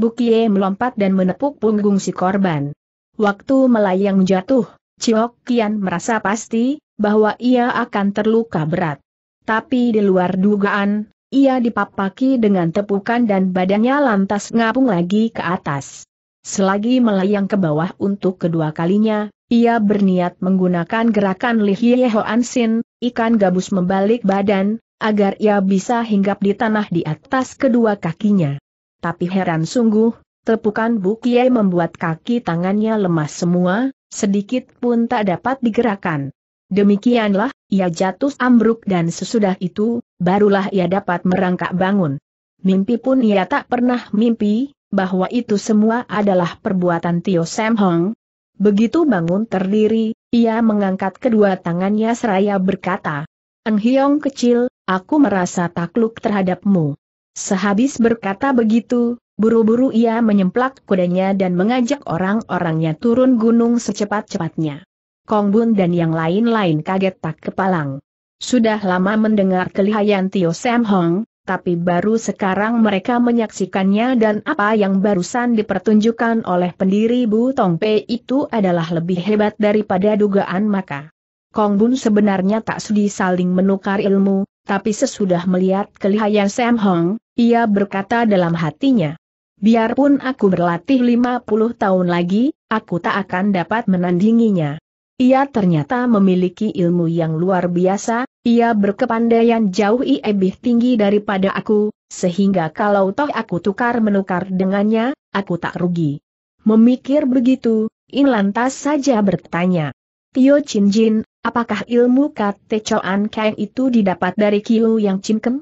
Bukie melompat dan menepuk punggung si korban. Waktu melayang jatuh, Ciok Kian merasa pasti bahwa ia akan terluka berat tapi di luar dugaan, ia dipapaki dengan tepukan dan badannya lantas ngapung lagi ke atas. Selagi melayang ke bawah untuk kedua kalinya, ia berniat menggunakan gerakan Lihye An Sin, ikan gabus membalik badan, agar ia bisa hinggap di tanah di atas kedua kakinya. Tapi heran sungguh, tepukan Bukie membuat kaki tangannya lemas semua, sedikit pun tak dapat digerakkan. Demikianlah, ia jatuh ambruk dan sesudah itu, barulah ia dapat merangkak bangun. Mimpi pun ia tak pernah mimpi, bahwa itu semua adalah perbuatan Tio Sam Hong. Begitu bangun terdiri, ia mengangkat kedua tangannya seraya berkata, Eng Hiong kecil, aku merasa takluk terhadapmu. Sehabis berkata begitu, buru-buru ia menyemplak kudanya dan mengajak orang-orangnya turun gunung secepat-cepatnya. Kong Bun dan yang lain-lain kaget tak kepalang. Sudah lama mendengar kelihayan Tio Sam Hong, tapi baru sekarang mereka menyaksikannya dan apa yang barusan dipertunjukkan oleh pendiri Bu Tong Pei itu adalah lebih hebat daripada dugaan maka. Kong Bun sebenarnya tak sudi saling menukar ilmu, tapi sesudah melihat kelihayan Sam Hong, ia berkata dalam hatinya. Biarpun aku berlatih 50 tahun lagi, aku tak akan dapat menandinginya. Ia ternyata memiliki ilmu yang luar biasa, ia berkepandaian jauh lebih tinggi daripada aku, sehingga kalau toh aku tukar-menukar dengannya, aku tak rugi. Memikir begitu, In lantas saja bertanya. Tio Chin Jin, apakah ilmu Kate Choan Kang itu didapat dari Kiu Yang Chin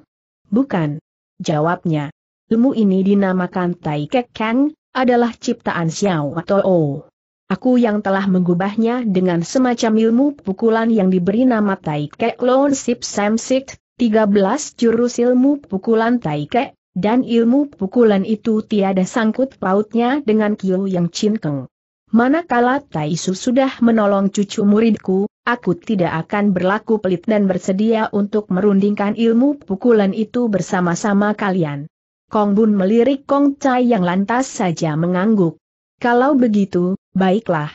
Bukan. Jawabnya. Ilmu ini dinamakan Tai Kek Kang, adalah ciptaan Xiao Too. Aku yang telah mengubahnya dengan semacam ilmu pukulan yang diberi nama Tai Kek Lone Sip Samsik, 13 jurus ilmu pukulan Tai dan ilmu pukulan itu tiada sangkut pautnya dengan Kyo yang cinkeng. Manakala Taisu sudah menolong cucu muridku, aku tidak akan berlaku pelit dan bersedia untuk merundingkan ilmu pukulan itu bersama-sama kalian. Kong Bun melirik Kong Chai yang lantas saja mengangguk. Kalau begitu, Baiklah,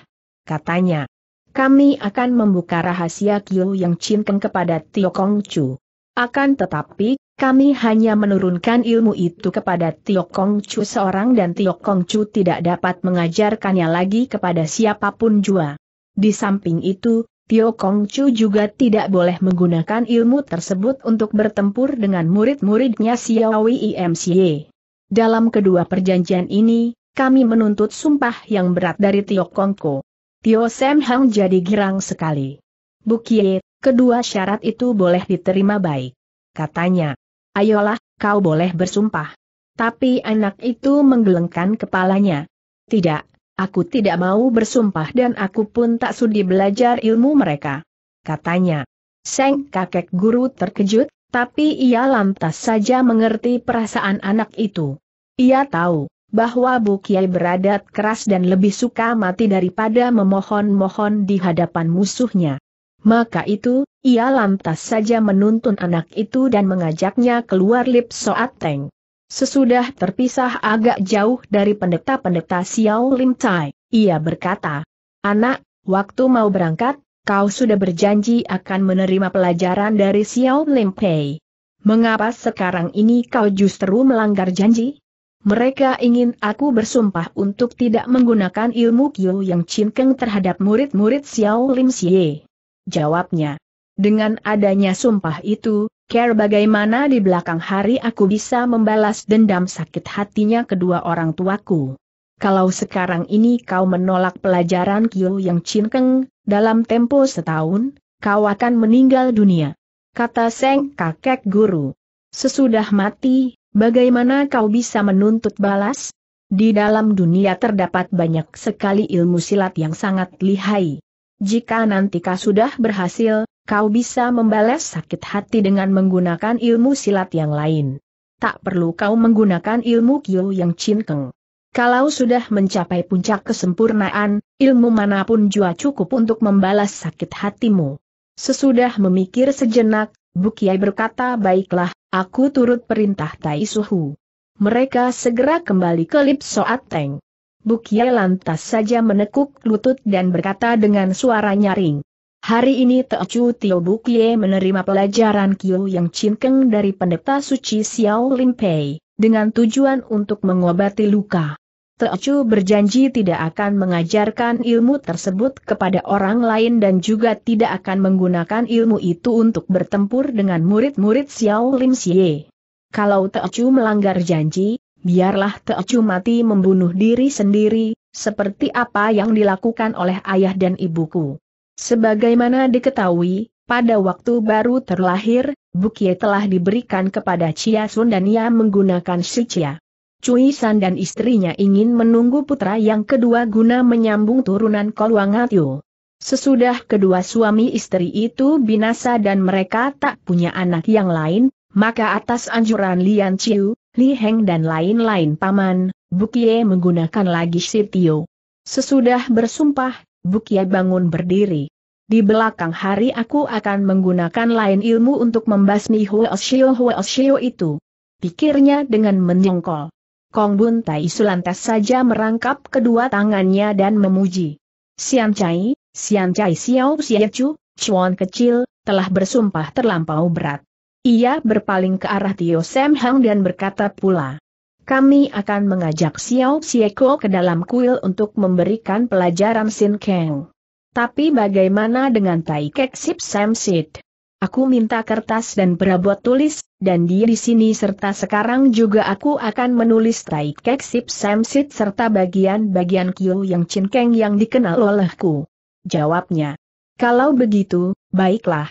katanya. Kami akan membuka rahasia Kiu yang cinkeng kepada Tio Kong Chu. Akan tetapi, kami hanya menurunkan ilmu itu kepada Tio Kong Chu seorang dan Tio Kong Chu tidak dapat mengajarkannya lagi kepada siapapun jua. Di samping itu, Tio Kong Chu juga tidak boleh menggunakan ilmu tersebut untuk bertempur dengan murid-muridnya Xiaowei IMCY. Dalam kedua perjanjian ini, kami menuntut sumpah yang berat dari Tio Kongko. Tio Sam Hang jadi girang sekali. Bukie, kedua syarat itu boleh diterima baik. Katanya, ayolah, kau boleh bersumpah. Tapi anak itu menggelengkan kepalanya. Tidak, aku tidak mau bersumpah dan aku pun tak sudi belajar ilmu mereka. Katanya, Seng kakek guru terkejut, tapi ia lantas saja mengerti perasaan anak itu. Ia tahu, bahwa Bu Kiai beradat keras dan lebih suka mati daripada memohon-mohon di hadapan musuhnya. Maka itu, ia lantas saja menuntun anak itu dan mengajaknya keluar lip soat teng. Sesudah terpisah agak jauh dari pendeta-pendeta Xiao Lim Tai, ia berkata, Anak, waktu mau berangkat, kau sudah berjanji akan menerima pelajaran dari Xiao Lim Pei. Mengapa sekarang ini kau justru melanggar janji? Mereka ingin aku bersumpah untuk tidak menggunakan ilmu Kyu yang cinkeng terhadap murid-murid Xiao Lim Xie. Jawabnya. Dengan adanya sumpah itu, care bagaimana di belakang hari aku bisa membalas dendam sakit hatinya kedua orang tuaku. Kalau sekarang ini kau menolak pelajaran Kyu yang cinkeng, dalam tempo setahun, kau akan meninggal dunia. Kata Seng kakek guru. Sesudah mati, Bagaimana kau bisa menuntut balas? Di dalam dunia terdapat banyak sekali ilmu silat yang sangat lihai. Jika nanti kau sudah berhasil, kau bisa membalas sakit hati dengan menggunakan ilmu silat yang lain. Tak perlu kau menggunakan ilmu kiu yang cinkeng. Kalau sudah mencapai puncak kesempurnaan, ilmu manapun jua cukup untuk membalas sakit hatimu. Sesudah memikir sejenak, Bukiai berkata baiklah, Aku turut perintah Tai Suhu. Mereka segera kembali ke Lip Soat Teng. Bukia lantas saja menekuk lutut dan berkata dengan suara nyaring. Hari ini Teocu Tio Bukie menerima pelajaran kiu yang cinkeng dari pendeta suci Xiao Limpei, dengan tujuan untuk mengobati luka. Teocu berjanji tidak akan mengajarkan ilmu tersebut kepada orang lain dan juga tidak akan menggunakan ilmu itu untuk bertempur dengan murid-murid Xiao Lim Xie. Kalau Teocu melanggar janji, biarlah Teocu mati membunuh diri sendiri, seperti apa yang dilakukan oleh ayah dan ibuku. Sebagaimana diketahui, pada waktu baru terlahir, Bukie telah diberikan kepada Chia Sun dan ia menggunakan si Chia. Cui San dan istrinya ingin menunggu putra yang kedua guna menyambung turunan Kolwangatio. Sesudah kedua suami istri itu binasa dan mereka tak punya anak yang lain, maka atas anjuran Lian Chiu, Li Heng dan lain-lain paman, Bukie menggunakan lagi Sitio. Sesudah bersumpah, Bukie bangun berdiri. Di belakang hari aku akan menggunakan lain ilmu untuk membasmi Huo Shio Huo Shio itu. Pikirnya dengan menyongkol. Kong Bun Tai Su saja merangkap kedua tangannya dan memuji. Sian Chai, Sian Chai Xiao Xie Chu, Chuan kecil, telah bersumpah terlampau berat. Ia berpaling ke arah Tio Sam Hang dan berkata pula. Kami akan mengajak Xiao Kuo ke dalam kuil untuk memberikan pelajaran Sin Kang. Tapi bagaimana dengan Tai Kek Sip Sam Sit? Aku minta kertas dan perabot tulis, dan dia di sini serta sekarang juga aku akan menulis taik keksip samsit serta bagian-bagian kiu yang cinkeng yang dikenal olehku. Jawabnya. Kalau begitu, baiklah.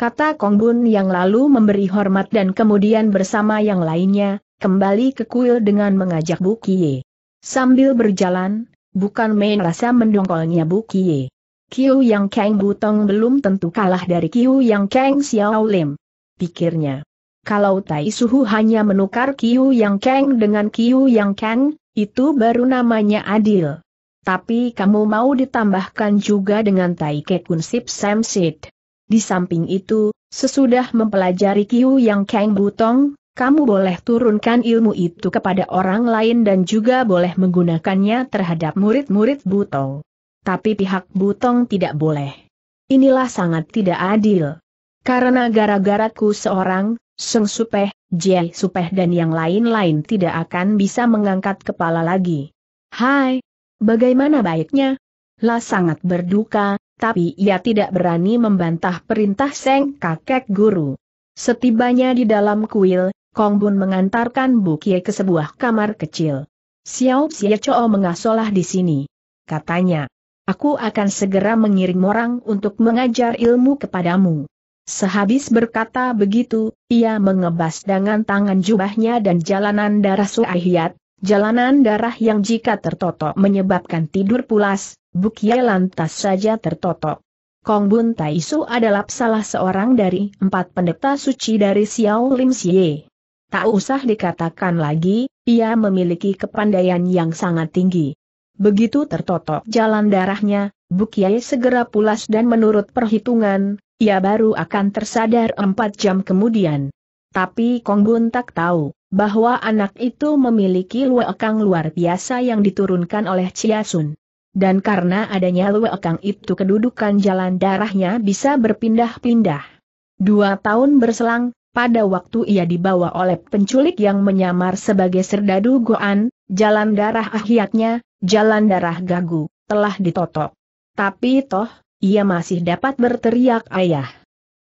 Kata Kongbun yang lalu memberi hormat dan kemudian bersama yang lainnya, kembali ke kuil dengan mengajak Bu Kie. Sambil berjalan, bukan main rasa mendongkolnya Bu Kie. Qiu Yang Kang Butong belum tentu kalah dari Qiu Yang Kang Xiao Lim. Pikirnya. Kalau Tai Suhu hanya menukar Qiu Yang Kang dengan Qiu Yang Kang, itu baru namanya adil. Tapi kamu mau ditambahkan juga dengan Tai Kekun Sip Sam Sid. Di samping itu, sesudah mempelajari Qiu Yang Kang Butong, kamu boleh turunkan ilmu itu kepada orang lain dan juga boleh menggunakannya terhadap murid-murid Butong tapi pihak Butong tidak boleh. Inilah sangat tidak adil. Karena gara-garaku seorang, Seng Supeh, Jie Supeh dan yang lain-lain tidak akan bisa mengangkat kepala lagi. Hai, bagaimana baiknya? Lah sangat berduka, tapi ia tidak berani membantah perintah Seng kakek guru. Setibanya di dalam kuil, Kong Bun mengantarkan Bukie ke sebuah kamar kecil. Xiao Xie Chou mengasolah di sini. Katanya, aku akan segera mengirim orang untuk mengajar ilmu kepadamu. Sehabis berkata begitu, ia mengebas dengan tangan jubahnya dan jalanan darah suahiyat, jalanan darah yang jika tertotok menyebabkan tidur pulas, bukia lantas saja tertotok. Kong Bun Tai adalah salah seorang dari empat pendeta suci dari Xiao Lim Xie. Tak usah dikatakan lagi, ia memiliki kepandaian yang sangat tinggi. Begitu tertotok jalan darahnya, Bukiai segera pulas dan menurut perhitungan, ia baru akan tersadar empat jam kemudian. Tapi Kong Bun tak tahu, bahwa anak itu memiliki luekang luar biasa yang diturunkan oleh Chia Sun. Dan karena adanya luekang itu kedudukan jalan darahnya bisa berpindah-pindah. Dua tahun berselang, pada waktu ia dibawa oleh penculik yang menyamar sebagai serdadu Goan, jalan darah akhirnya jalan darah gagu, telah ditotok. Tapi toh, ia masih dapat berteriak ayah.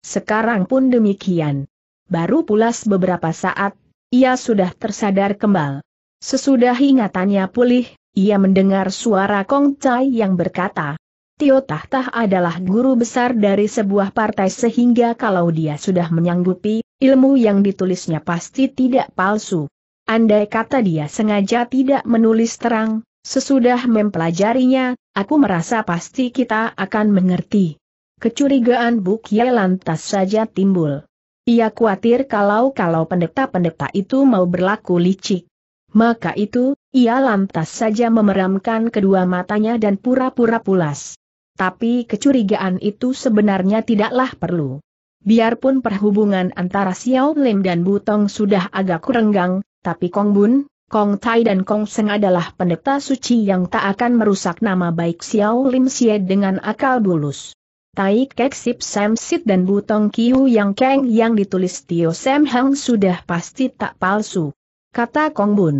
Sekarang pun demikian. Baru pulas beberapa saat, ia sudah tersadar kembali. Sesudah ingatannya pulih, ia mendengar suara Kong Chai yang berkata, Tio Tahtah adalah guru besar dari sebuah partai sehingga kalau dia sudah menyanggupi, ilmu yang ditulisnya pasti tidak palsu. Andai kata dia sengaja tidak menulis terang, Sesudah mempelajarinya, aku merasa pasti kita akan mengerti. Kecurigaan buk Bukye lantas saja timbul. Ia khawatir kalau-kalau pendeta-pendeta itu mau berlaku licik. Maka itu, ia lantas saja memeramkan kedua matanya dan pura-pura pulas. Tapi kecurigaan itu sebenarnya tidaklah perlu. Biarpun perhubungan antara Xiao Lim dan Butong sudah agak kurenggang, tapi Kong Bun, Kong Tai dan Kong Seng adalah pendeta suci yang tak akan merusak nama baik Xiao Lim Xie dengan akal bulus. Tai Kek Sip Sam Sit dan Butong Kiu Yang Keng yang ditulis Tio Sam Hang sudah pasti tak palsu. Kata Kong Bun.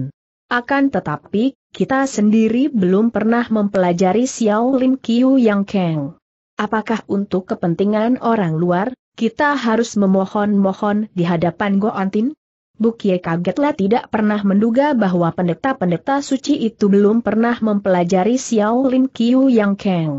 Akan tetapi, kita sendiri belum pernah mempelajari Xiao Lim Kiu Yang Keng. Apakah untuk kepentingan orang luar, kita harus memohon-mohon di hadapan Antin? Bukie kagetlah tidak pernah menduga bahwa pendeta-pendeta suci itu belum pernah mempelajari Xiao Lin Qiu Yang Kang.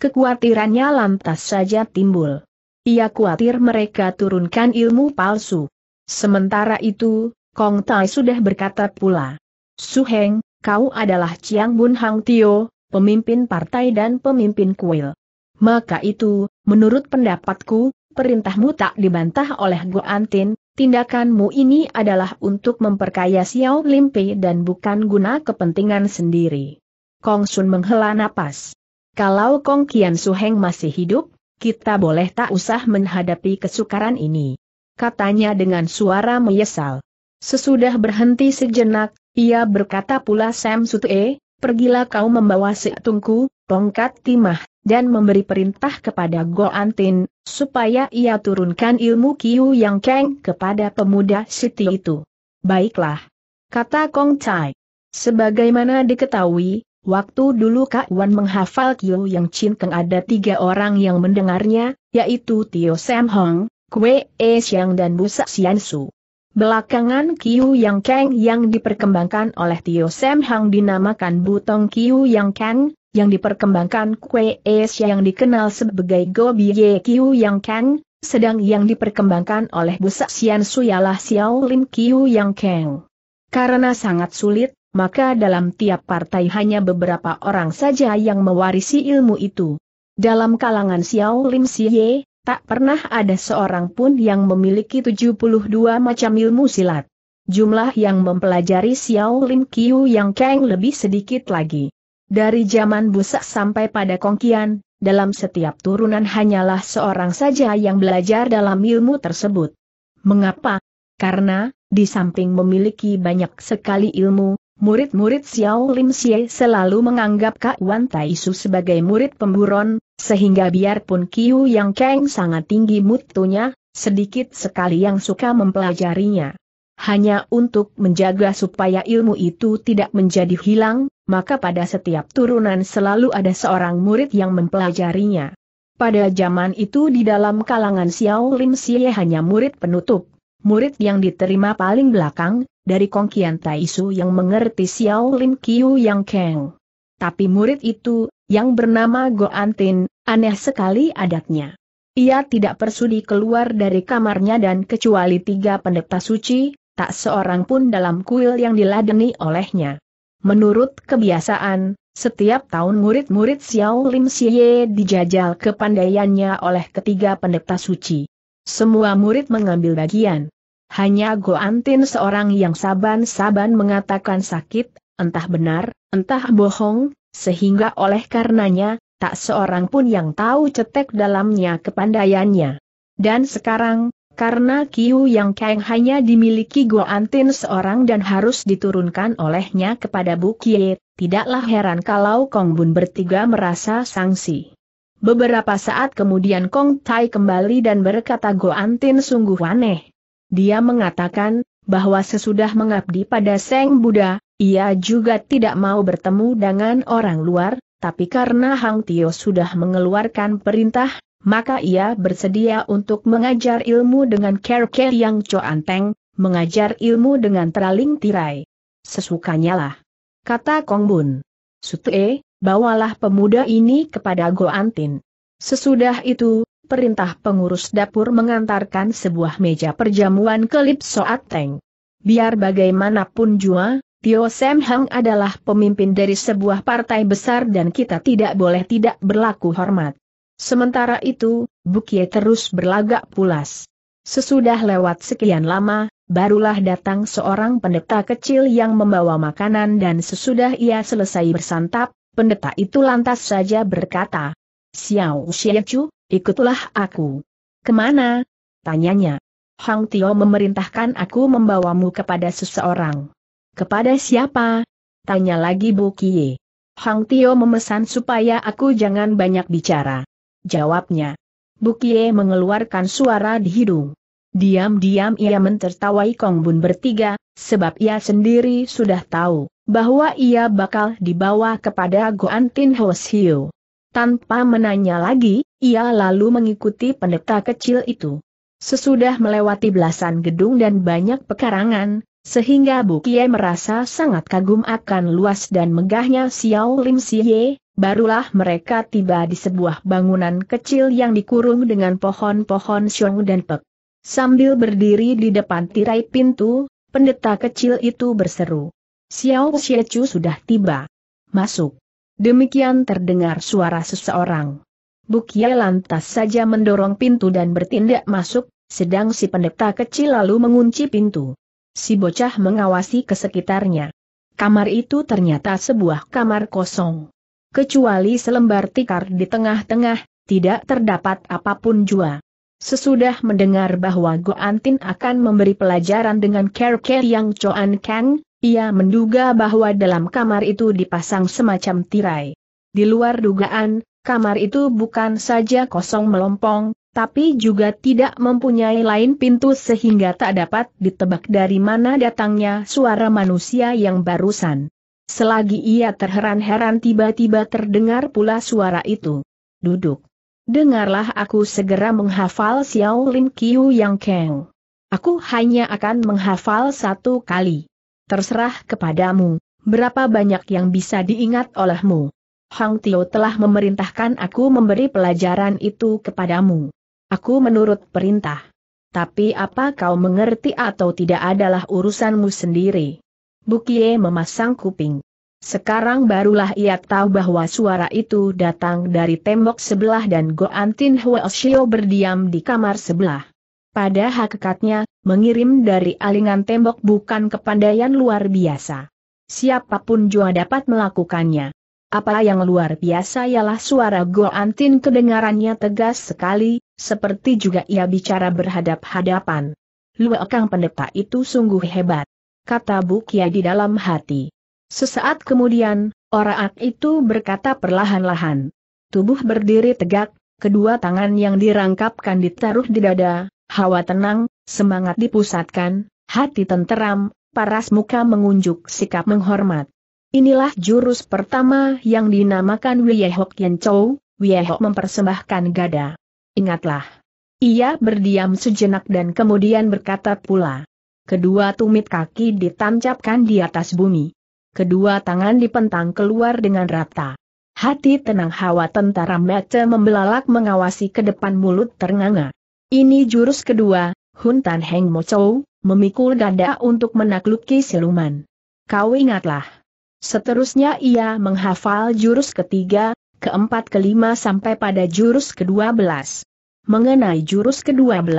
Kekuatirannya lantas saja timbul. Ia khawatir mereka turunkan ilmu palsu. Sementara itu, Kong Tai sudah berkata pula. Su Heng, kau adalah Chiang Bun Hang Tio, pemimpin partai dan pemimpin kuil. Maka itu, menurut pendapatku, perintahmu tak dibantah oleh Antin tindakanmu ini adalah untuk memperkaya Xiao Limpe dan bukan guna kepentingan sendiri. Kong Sun menghela napas. Kalau Kong Kian Suheng masih hidup, kita boleh tak usah menghadapi kesukaran ini. Katanya dengan suara menyesal. Sesudah berhenti sejenak, ia berkata pula Sam Sutue, pergilah kau membawa si tungku, tongkat timah, dan memberi perintah kepada Go Antin, supaya ia turunkan ilmu Kiu Yang Keng kepada pemuda Siti itu. Baiklah. Kata Kong Chai. Sebagaimana diketahui, waktu dulu Kak Wan menghafal Kiu Yang Chin Keng ada tiga orang yang mendengarnya, yaitu Tio Sam Hong, Kwe E Siang dan Busa Sian Su. Belakangan Kiu Yang Kang yang diperkembangkan oleh Tio Sam Hang dinamakan Butong Kiu Yang Kang, yang diperkembangkan Kue Es yang dikenal sebagai Gobi Ye Kiu Yang Kang, sedang yang diperkembangkan oleh Busak Sian Suyalah Xiao Lim Kiu Yang Kang. Karena sangat sulit, maka dalam tiap partai hanya beberapa orang saja yang mewarisi ilmu itu. Dalam kalangan Xiao Lim Ye, tak pernah ada seorang pun yang memiliki 72 macam ilmu silat. Jumlah yang mempelajari Xiao Lim Kiu Yang keng lebih sedikit lagi. Dari zaman busak sampai pada kongkian, dalam setiap turunan hanyalah seorang saja yang belajar dalam ilmu tersebut. Mengapa? Karena, di samping memiliki banyak sekali ilmu, murid-murid Xiao Lim Xie selalu menganggap Kak Wan Taisu sebagai murid pemburon, sehingga biarpun Kiu Yang Kang sangat tinggi mutunya, sedikit sekali yang suka mempelajarinya. Hanya untuk menjaga supaya ilmu itu tidak menjadi hilang, maka pada setiap turunan selalu ada seorang murid yang mempelajarinya. Pada zaman itu di dalam kalangan Xiao Lim Xie hanya murid penutup, murid yang diterima paling belakang, dari Kongkian Taisu yang mengerti Xiao Lim Kiu Yang Kang tapi murid itu, yang bernama Go Antin, aneh sekali adatnya. Ia tidak persudi keluar dari kamarnya dan kecuali tiga pendeta suci, tak seorang pun dalam kuil yang diladeni olehnya. Menurut kebiasaan, setiap tahun murid-murid Xiao Lim Xie dijajal kepandaiannya oleh ketiga pendeta suci. Semua murid mengambil bagian. Hanya Go Antin seorang yang saban-saban mengatakan sakit, entah benar, entah bohong, sehingga oleh karenanya, tak seorang pun yang tahu cetek dalamnya kepandaiannya. Dan sekarang, karena Kiu Yang Kang hanya dimiliki Antin seorang dan harus diturunkan olehnya kepada Bu Kie, tidaklah heran kalau Kong Bun bertiga merasa sangsi. Beberapa saat kemudian Kong Tai kembali dan berkata Antin sungguh aneh. Dia mengatakan, bahwa sesudah mengabdi pada Seng Buddha, ia juga tidak mau bertemu dengan orang luar, tapi karena Hang Tio sudah mengeluarkan perintah, maka ia bersedia untuk mengajar ilmu dengan care yang coanteng, mengajar ilmu dengan teraling tirai. Sesukanya lah. Kata Kong Bun. Sutue, bawalah pemuda ini kepada Go Antin. Sesudah itu, perintah pengurus dapur mengantarkan sebuah meja perjamuan ke Lip Soat Teng. Biar bagaimanapun jua, Tio Sam Hang adalah pemimpin dari sebuah partai besar dan kita tidak boleh tidak berlaku hormat. Sementara itu, Bukie terus berlagak pulas. Sesudah lewat sekian lama, barulah datang seorang pendeta kecil yang membawa makanan dan sesudah ia selesai bersantap, pendeta itu lantas saja berkata, Xiao Xiechu, ikutlah aku. Kemana? Tanyanya. Hang Tio memerintahkan aku membawamu kepada seseorang. Kepada siapa? Tanya lagi Bu Kie. Hang Tio memesan supaya aku jangan banyak bicara. Jawabnya. Bu Kie mengeluarkan suara di hidung. Diam-diam ia mentertawai Kong Bun bertiga, sebab ia sendiri sudah tahu bahwa ia bakal dibawa kepada Goan Tin Ho Tanpa menanya lagi, ia lalu mengikuti pendeta kecil itu. Sesudah melewati belasan gedung dan banyak pekarangan, sehingga Bukie merasa sangat kagum akan luas dan megahnya Xiao Lim Siye, barulah mereka tiba di sebuah bangunan kecil yang dikurung dengan pohon-pohon siong dan pek. Sambil berdiri di depan tirai pintu, pendeta kecil itu berseru. Xiao Xiechu sudah tiba. Masuk. Demikian terdengar suara seseorang. Bukie lantas saja mendorong pintu dan bertindak masuk, sedang si pendeta kecil lalu mengunci pintu si bocah mengawasi ke sekitarnya. Kamar itu ternyata sebuah kamar kosong. Kecuali selembar tikar di tengah-tengah, tidak terdapat apapun jua. Sesudah mendengar bahwa Go Antin akan memberi pelajaran dengan care-care yang Choan Kang, ia menduga bahwa dalam kamar itu dipasang semacam tirai. Di luar dugaan, kamar itu bukan saja kosong melompong, tapi juga tidak mempunyai lain pintu sehingga tak dapat ditebak dari mana datangnya suara manusia yang barusan. Selagi ia terheran-heran tiba-tiba terdengar pula suara itu. Duduk. Dengarlah aku segera menghafal Xiao Lin Qiu Yang Keng. Aku hanya akan menghafal satu kali. Terserah kepadamu, berapa banyak yang bisa diingat olehmu. Hang Tio telah memerintahkan aku memberi pelajaran itu kepadamu. Aku menurut perintah. Tapi apa kau mengerti atau tidak adalah urusanmu sendiri. Bukie memasang kuping. Sekarang barulah ia tahu bahwa suara itu datang dari tembok sebelah dan Goan Tin Shio berdiam di kamar sebelah. Pada hakikatnya, mengirim dari alingan tembok bukan kepandaian luar biasa. Siapapun juga dapat melakukannya. Apa yang luar biasa ialah suara Goan Tin kedengarannya tegas sekali, seperti juga ia bicara berhadap-hadapan. Luekang pendeta itu sungguh hebat, kata Bukia di dalam hati. Sesaat kemudian, orang itu berkata perlahan-lahan. Tubuh berdiri tegak, kedua tangan yang dirangkapkan ditaruh di dada, hawa tenang, semangat dipusatkan, hati tenteram, paras muka mengunjuk sikap menghormat. Inilah jurus pertama yang dinamakan Wiehok Yen Chou, Wiehok mempersembahkan gada ingatlah. Ia berdiam sejenak dan kemudian berkata pula. Kedua tumit kaki ditancapkan di atas bumi. Kedua tangan dipentang keluar dengan rata. Hati tenang hawa tentara mata membelalak mengawasi ke depan mulut ternganga. Ini jurus kedua, Hun Tan Heng Chou, memikul dada untuk menakluki siluman. Kau ingatlah. Seterusnya ia menghafal jurus ketiga, keempat kelima sampai pada jurus kedua belas. Mengenai jurus ke-12,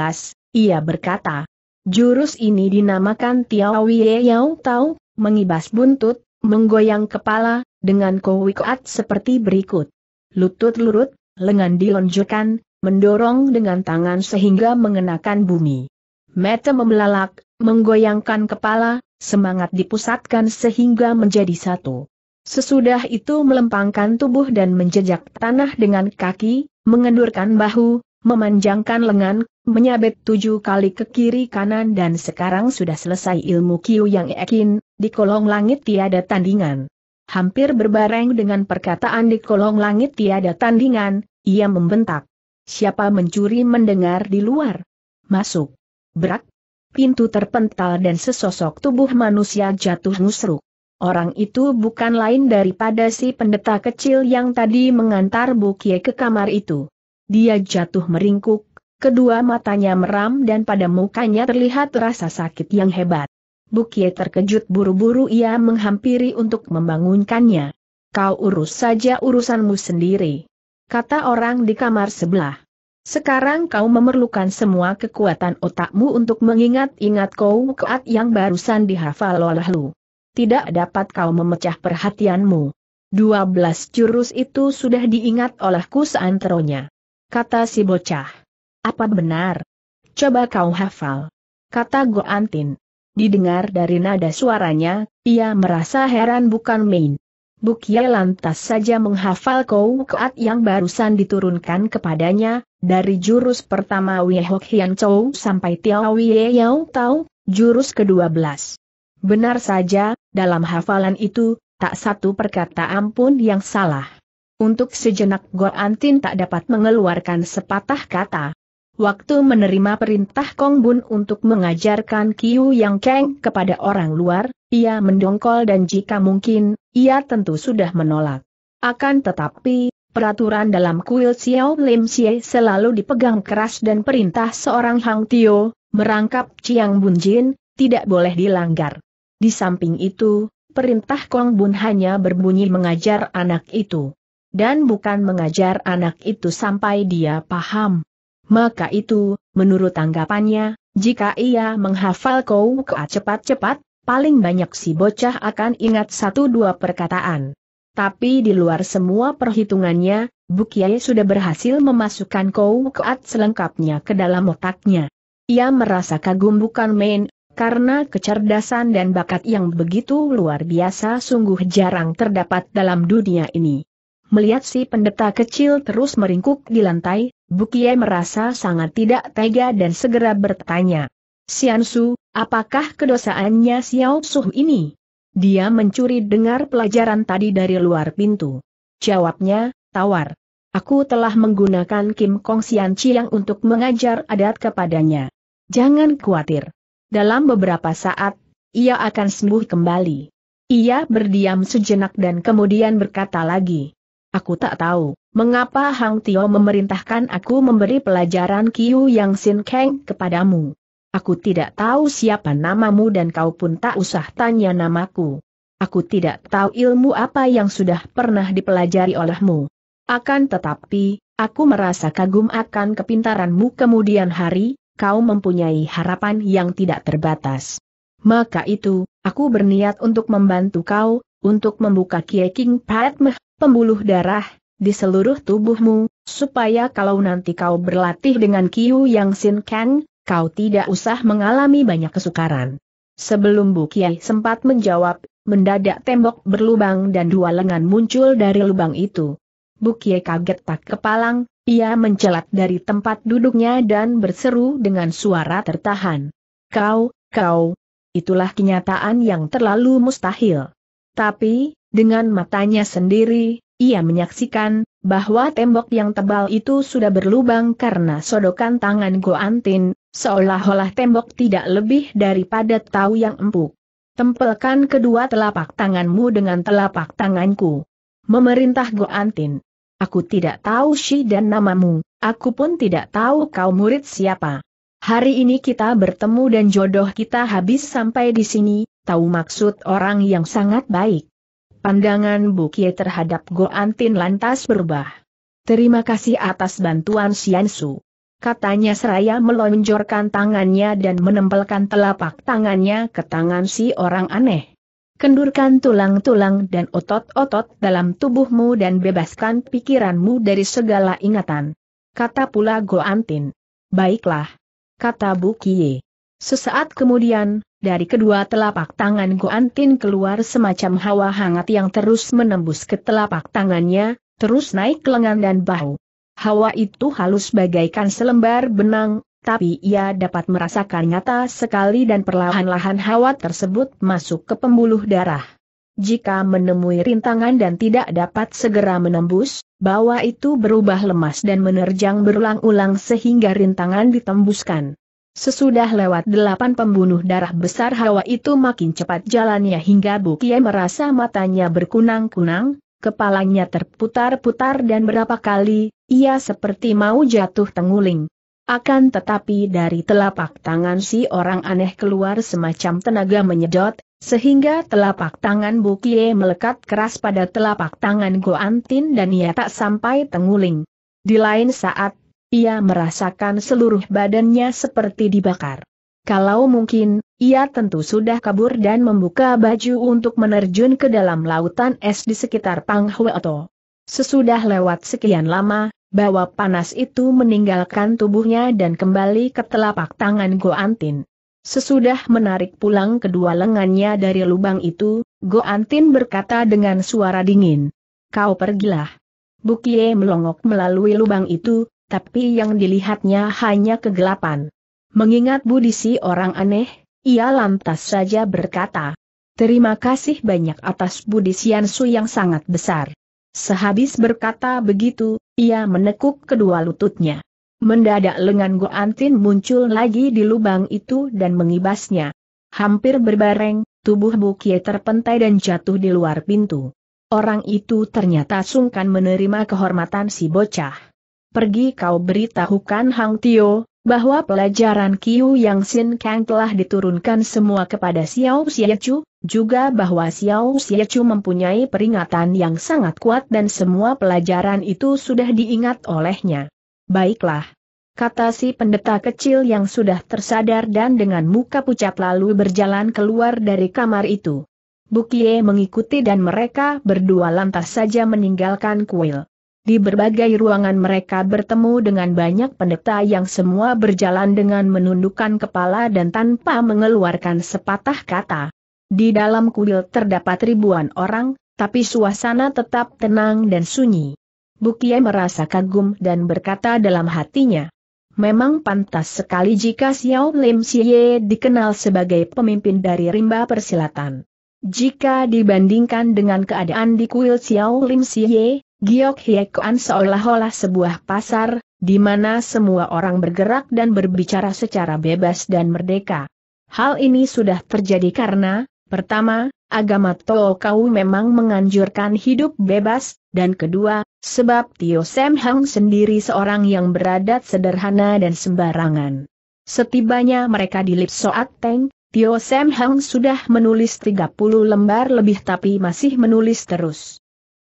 ia berkata, jurus ini dinamakan Tiao Wei Yao Tao, mengibas buntut, menggoyang kepala, dengan kowikoat seperti berikut. Lutut lurut, lengan dilonjurkan, mendorong dengan tangan sehingga mengenakan bumi. Mata membelalak, menggoyangkan kepala, semangat dipusatkan sehingga menjadi satu. Sesudah itu melempangkan tubuh dan menjejak tanah dengan kaki, mengendurkan bahu, memanjangkan lengan, menyabet tujuh kali ke kiri kanan dan sekarang sudah selesai ilmu Kiu Yang Ekin, di kolong langit tiada tandingan. Hampir berbareng dengan perkataan di kolong langit tiada tandingan, ia membentak. Siapa mencuri mendengar di luar? Masuk. Berak. Pintu terpental dan sesosok tubuh manusia jatuh musruk. Orang itu bukan lain daripada si pendeta kecil yang tadi mengantar Bukie ke kamar itu. Dia jatuh meringkuk, kedua matanya meram dan pada mukanya terlihat rasa sakit yang hebat. Bukie terkejut buru-buru ia menghampiri untuk membangunkannya. Kau urus saja urusanmu sendiri. Kata orang di kamar sebelah. Sekarang kau memerlukan semua kekuatan otakmu untuk mengingat-ingat kau keat yang barusan dihafal oleh lu. Tidak dapat kau memecah perhatianmu. Dua belas jurus itu sudah diingat olehku seantronya kata si bocah. Apa benar? Coba kau hafal. Kata antin. Didengar dari nada suaranya, ia merasa heran bukan main. Bukia lantas saja menghafal kau keat yang barusan diturunkan kepadanya, dari jurus pertama wihok Hian Chou sampai Tiao Wie yau Tau, jurus ke-12. Benar saja, dalam hafalan itu, tak satu perkataan pun yang salah. Untuk sejenak Goan Antin tak dapat mengeluarkan sepatah kata. Waktu menerima perintah Kong Bun untuk mengajarkan Kiu Yang Keng kepada orang luar, ia mendongkol dan jika mungkin, ia tentu sudah menolak. Akan tetapi, peraturan dalam kuil Xiao Lim Xie selalu dipegang keras dan perintah seorang Hang Tio, merangkap Chiang Bun Jin, tidak boleh dilanggar. Di samping itu, perintah Kong Bun hanya berbunyi mengajar anak itu dan bukan mengajar anak itu sampai dia paham. Maka itu, menurut tanggapannya, jika ia menghafal kau cepat-cepat, paling banyak si bocah akan ingat satu dua perkataan. Tapi di luar semua perhitungannya, Bukiai sudah berhasil memasukkan kau keat selengkapnya ke dalam otaknya. Ia merasa kagum bukan main, karena kecerdasan dan bakat yang begitu luar biasa sungguh jarang terdapat dalam dunia ini. Melihat si pendeta kecil terus meringkuk di lantai, Bukie merasa sangat tidak tega dan segera bertanya. Siansu, apakah kedosaannya Xiao Suh ini? Dia mencuri dengar pelajaran tadi dari luar pintu. Jawabnya, tawar. Aku telah menggunakan Kim Kong Sian Chiang untuk mengajar adat kepadanya. Jangan khawatir. Dalam beberapa saat, ia akan sembuh kembali. Ia berdiam sejenak dan kemudian berkata lagi. Aku tak tahu, mengapa Hang Tio memerintahkan aku memberi pelajaran Kiu Yang Sin Kang kepadamu. Aku tidak tahu siapa namamu dan kau pun tak usah tanya namaku. Aku tidak tahu ilmu apa yang sudah pernah dipelajari olehmu. Akan tetapi, aku merasa kagum akan kepintaranmu kemudian hari, kau mempunyai harapan yang tidak terbatas. Maka itu, aku berniat untuk membantu kau, untuk membuka Kie King Pat Meh pembuluh darah, di seluruh tubuhmu, supaya kalau nanti kau berlatih dengan Kiu Yang Sin Kang, kau tidak usah mengalami banyak kesukaran. Sebelum Bu Kiai sempat menjawab, mendadak tembok berlubang dan dua lengan muncul dari lubang itu. Bu Kiai kaget tak kepalang, ia mencelat dari tempat duduknya dan berseru dengan suara tertahan. Kau, kau, itulah kenyataan yang terlalu mustahil. Tapi, dengan matanya sendiri, ia menyaksikan bahwa tembok yang tebal itu sudah berlubang karena sodokan tangan Goantin, seolah-olah tembok tidak lebih daripada tahu yang empuk. Tempelkan kedua telapak tanganmu dengan telapak tanganku. Memerintah Goantin. Aku tidak tahu si dan namamu, aku pun tidak tahu kau murid siapa. Hari ini kita bertemu dan jodoh kita habis sampai di sini, tahu maksud orang yang sangat baik. Pandangan Bukie terhadap Antin lantas berubah. Terima kasih atas bantuan Siansu. Katanya seraya melonjorkan tangannya dan menempelkan telapak tangannya ke tangan si orang aneh. Kendurkan tulang-tulang dan otot-otot dalam tubuhmu dan bebaskan pikiranmu dari segala ingatan. Kata pula Antin. Baiklah. Kata Bukie. Sesaat kemudian, dari kedua telapak tangan Tin keluar semacam hawa hangat yang terus menembus ke telapak tangannya, terus naik ke lengan dan bahu. Hawa itu halus bagaikan selembar benang, tapi ia dapat merasakan nyata sekali dan perlahan-lahan hawa tersebut masuk ke pembuluh darah. Jika menemui rintangan dan tidak dapat segera menembus, bawah itu berubah lemas dan menerjang berulang-ulang sehingga rintangan ditembuskan. Sesudah lewat delapan pembunuh darah besar Hawa itu makin cepat jalannya hingga Bukie merasa matanya berkunang-kunang, kepalanya terputar-putar dan berapa kali, ia seperti mau jatuh tenguling. Akan tetapi dari telapak tangan si orang aneh keluar semacam tenaga menyedot, sehingga telapak tangan Bukie melekat keras pada telapak tangan Goantin dan ia tak sampai tenguling. Di lain saat, ia merasakan seluruh badannya seperti dibakar. Kalau mungkin, ia tentu sudah kabur dan membuka baju untuk menerjun ke dalam lautan es di sekitar Panghuato. Sesudah lewat sekian lama, bawa panas itu meninggalkan tubuhnya dan kembali ke telapak tangan Goantin. Sesudah menarik pulang kedua lengannya dari lubang itu, Goantin berkata dengan suara dingin. Kau pergilah. Bukie melongok melalui lubang itu, tapi yang dilihatnya hanya kegelapan. Mengingat Budi si orang aneh, ia lantas saja berkata, Terima kasih banyak atas Budi Siansu yang sangat besar. Sehabis berkata begitu, ia menekuk kedua lututnya. Mendadak lengan Goantin muncul lagi di lubang itu dan mengibasnya. Hampir berbareng, tubuh Bukie terpentai dan jatuh di luar pintu. Orang itu ternyata sungkan menerima kehormatan si bocah pergi kau beritahukan Hang Tio, bahwa pelajaran Kiu Yang Sin Kang telah diturunkan semua kepada Xiao Xiechu, juga bahwa Xiao Xiechu mempunyai peringatan yang sangat kuat dan semua pelajaran itu sudah diingat olehnya. Baiklah. Kata si pendeta kecil yang sudah tersadar dan dengan muka pucat lalu berjalan keluar dari kamar itu. Bukie mengikuti dan mereka berdua lantas saja meninggalkan kuil. Di berbagai ruangan mereka bertemu dengan banyak pendeta yang semua berjalan dengan menundukkan kepala dan tanpa mengeluarkan sepatah kata. Di dalam kuil terdapat ribuan orang, tapi suasana tetap tenang dan sunyi. Bukie merasa kagum dan berkata dalam hatinya, Memang pantas sekali jika Xiao Lim Xie dikenal sebagai pemimpin dari rimba persilatan. Jika dibandingkan dengan keadaan di kuil Xiao Lim Xie, Giok Hiekoan seolah-olah sebuah pasar, di mana semua orang bergerak dan berbicara secara bebas dan merdeka. Hal ini sudah terjadi karena, pertama, agama Tookau memang menganjurkan hidup bebas, dan kedua, sebab Tio Sam Hang sendiri seorang yang beradat sederhana dan sembarangan. Setibanya mereka di Lipsoat Teng, Tio Sam Hang sudah menulis 30 lembar lebih tapi masih menulis terus.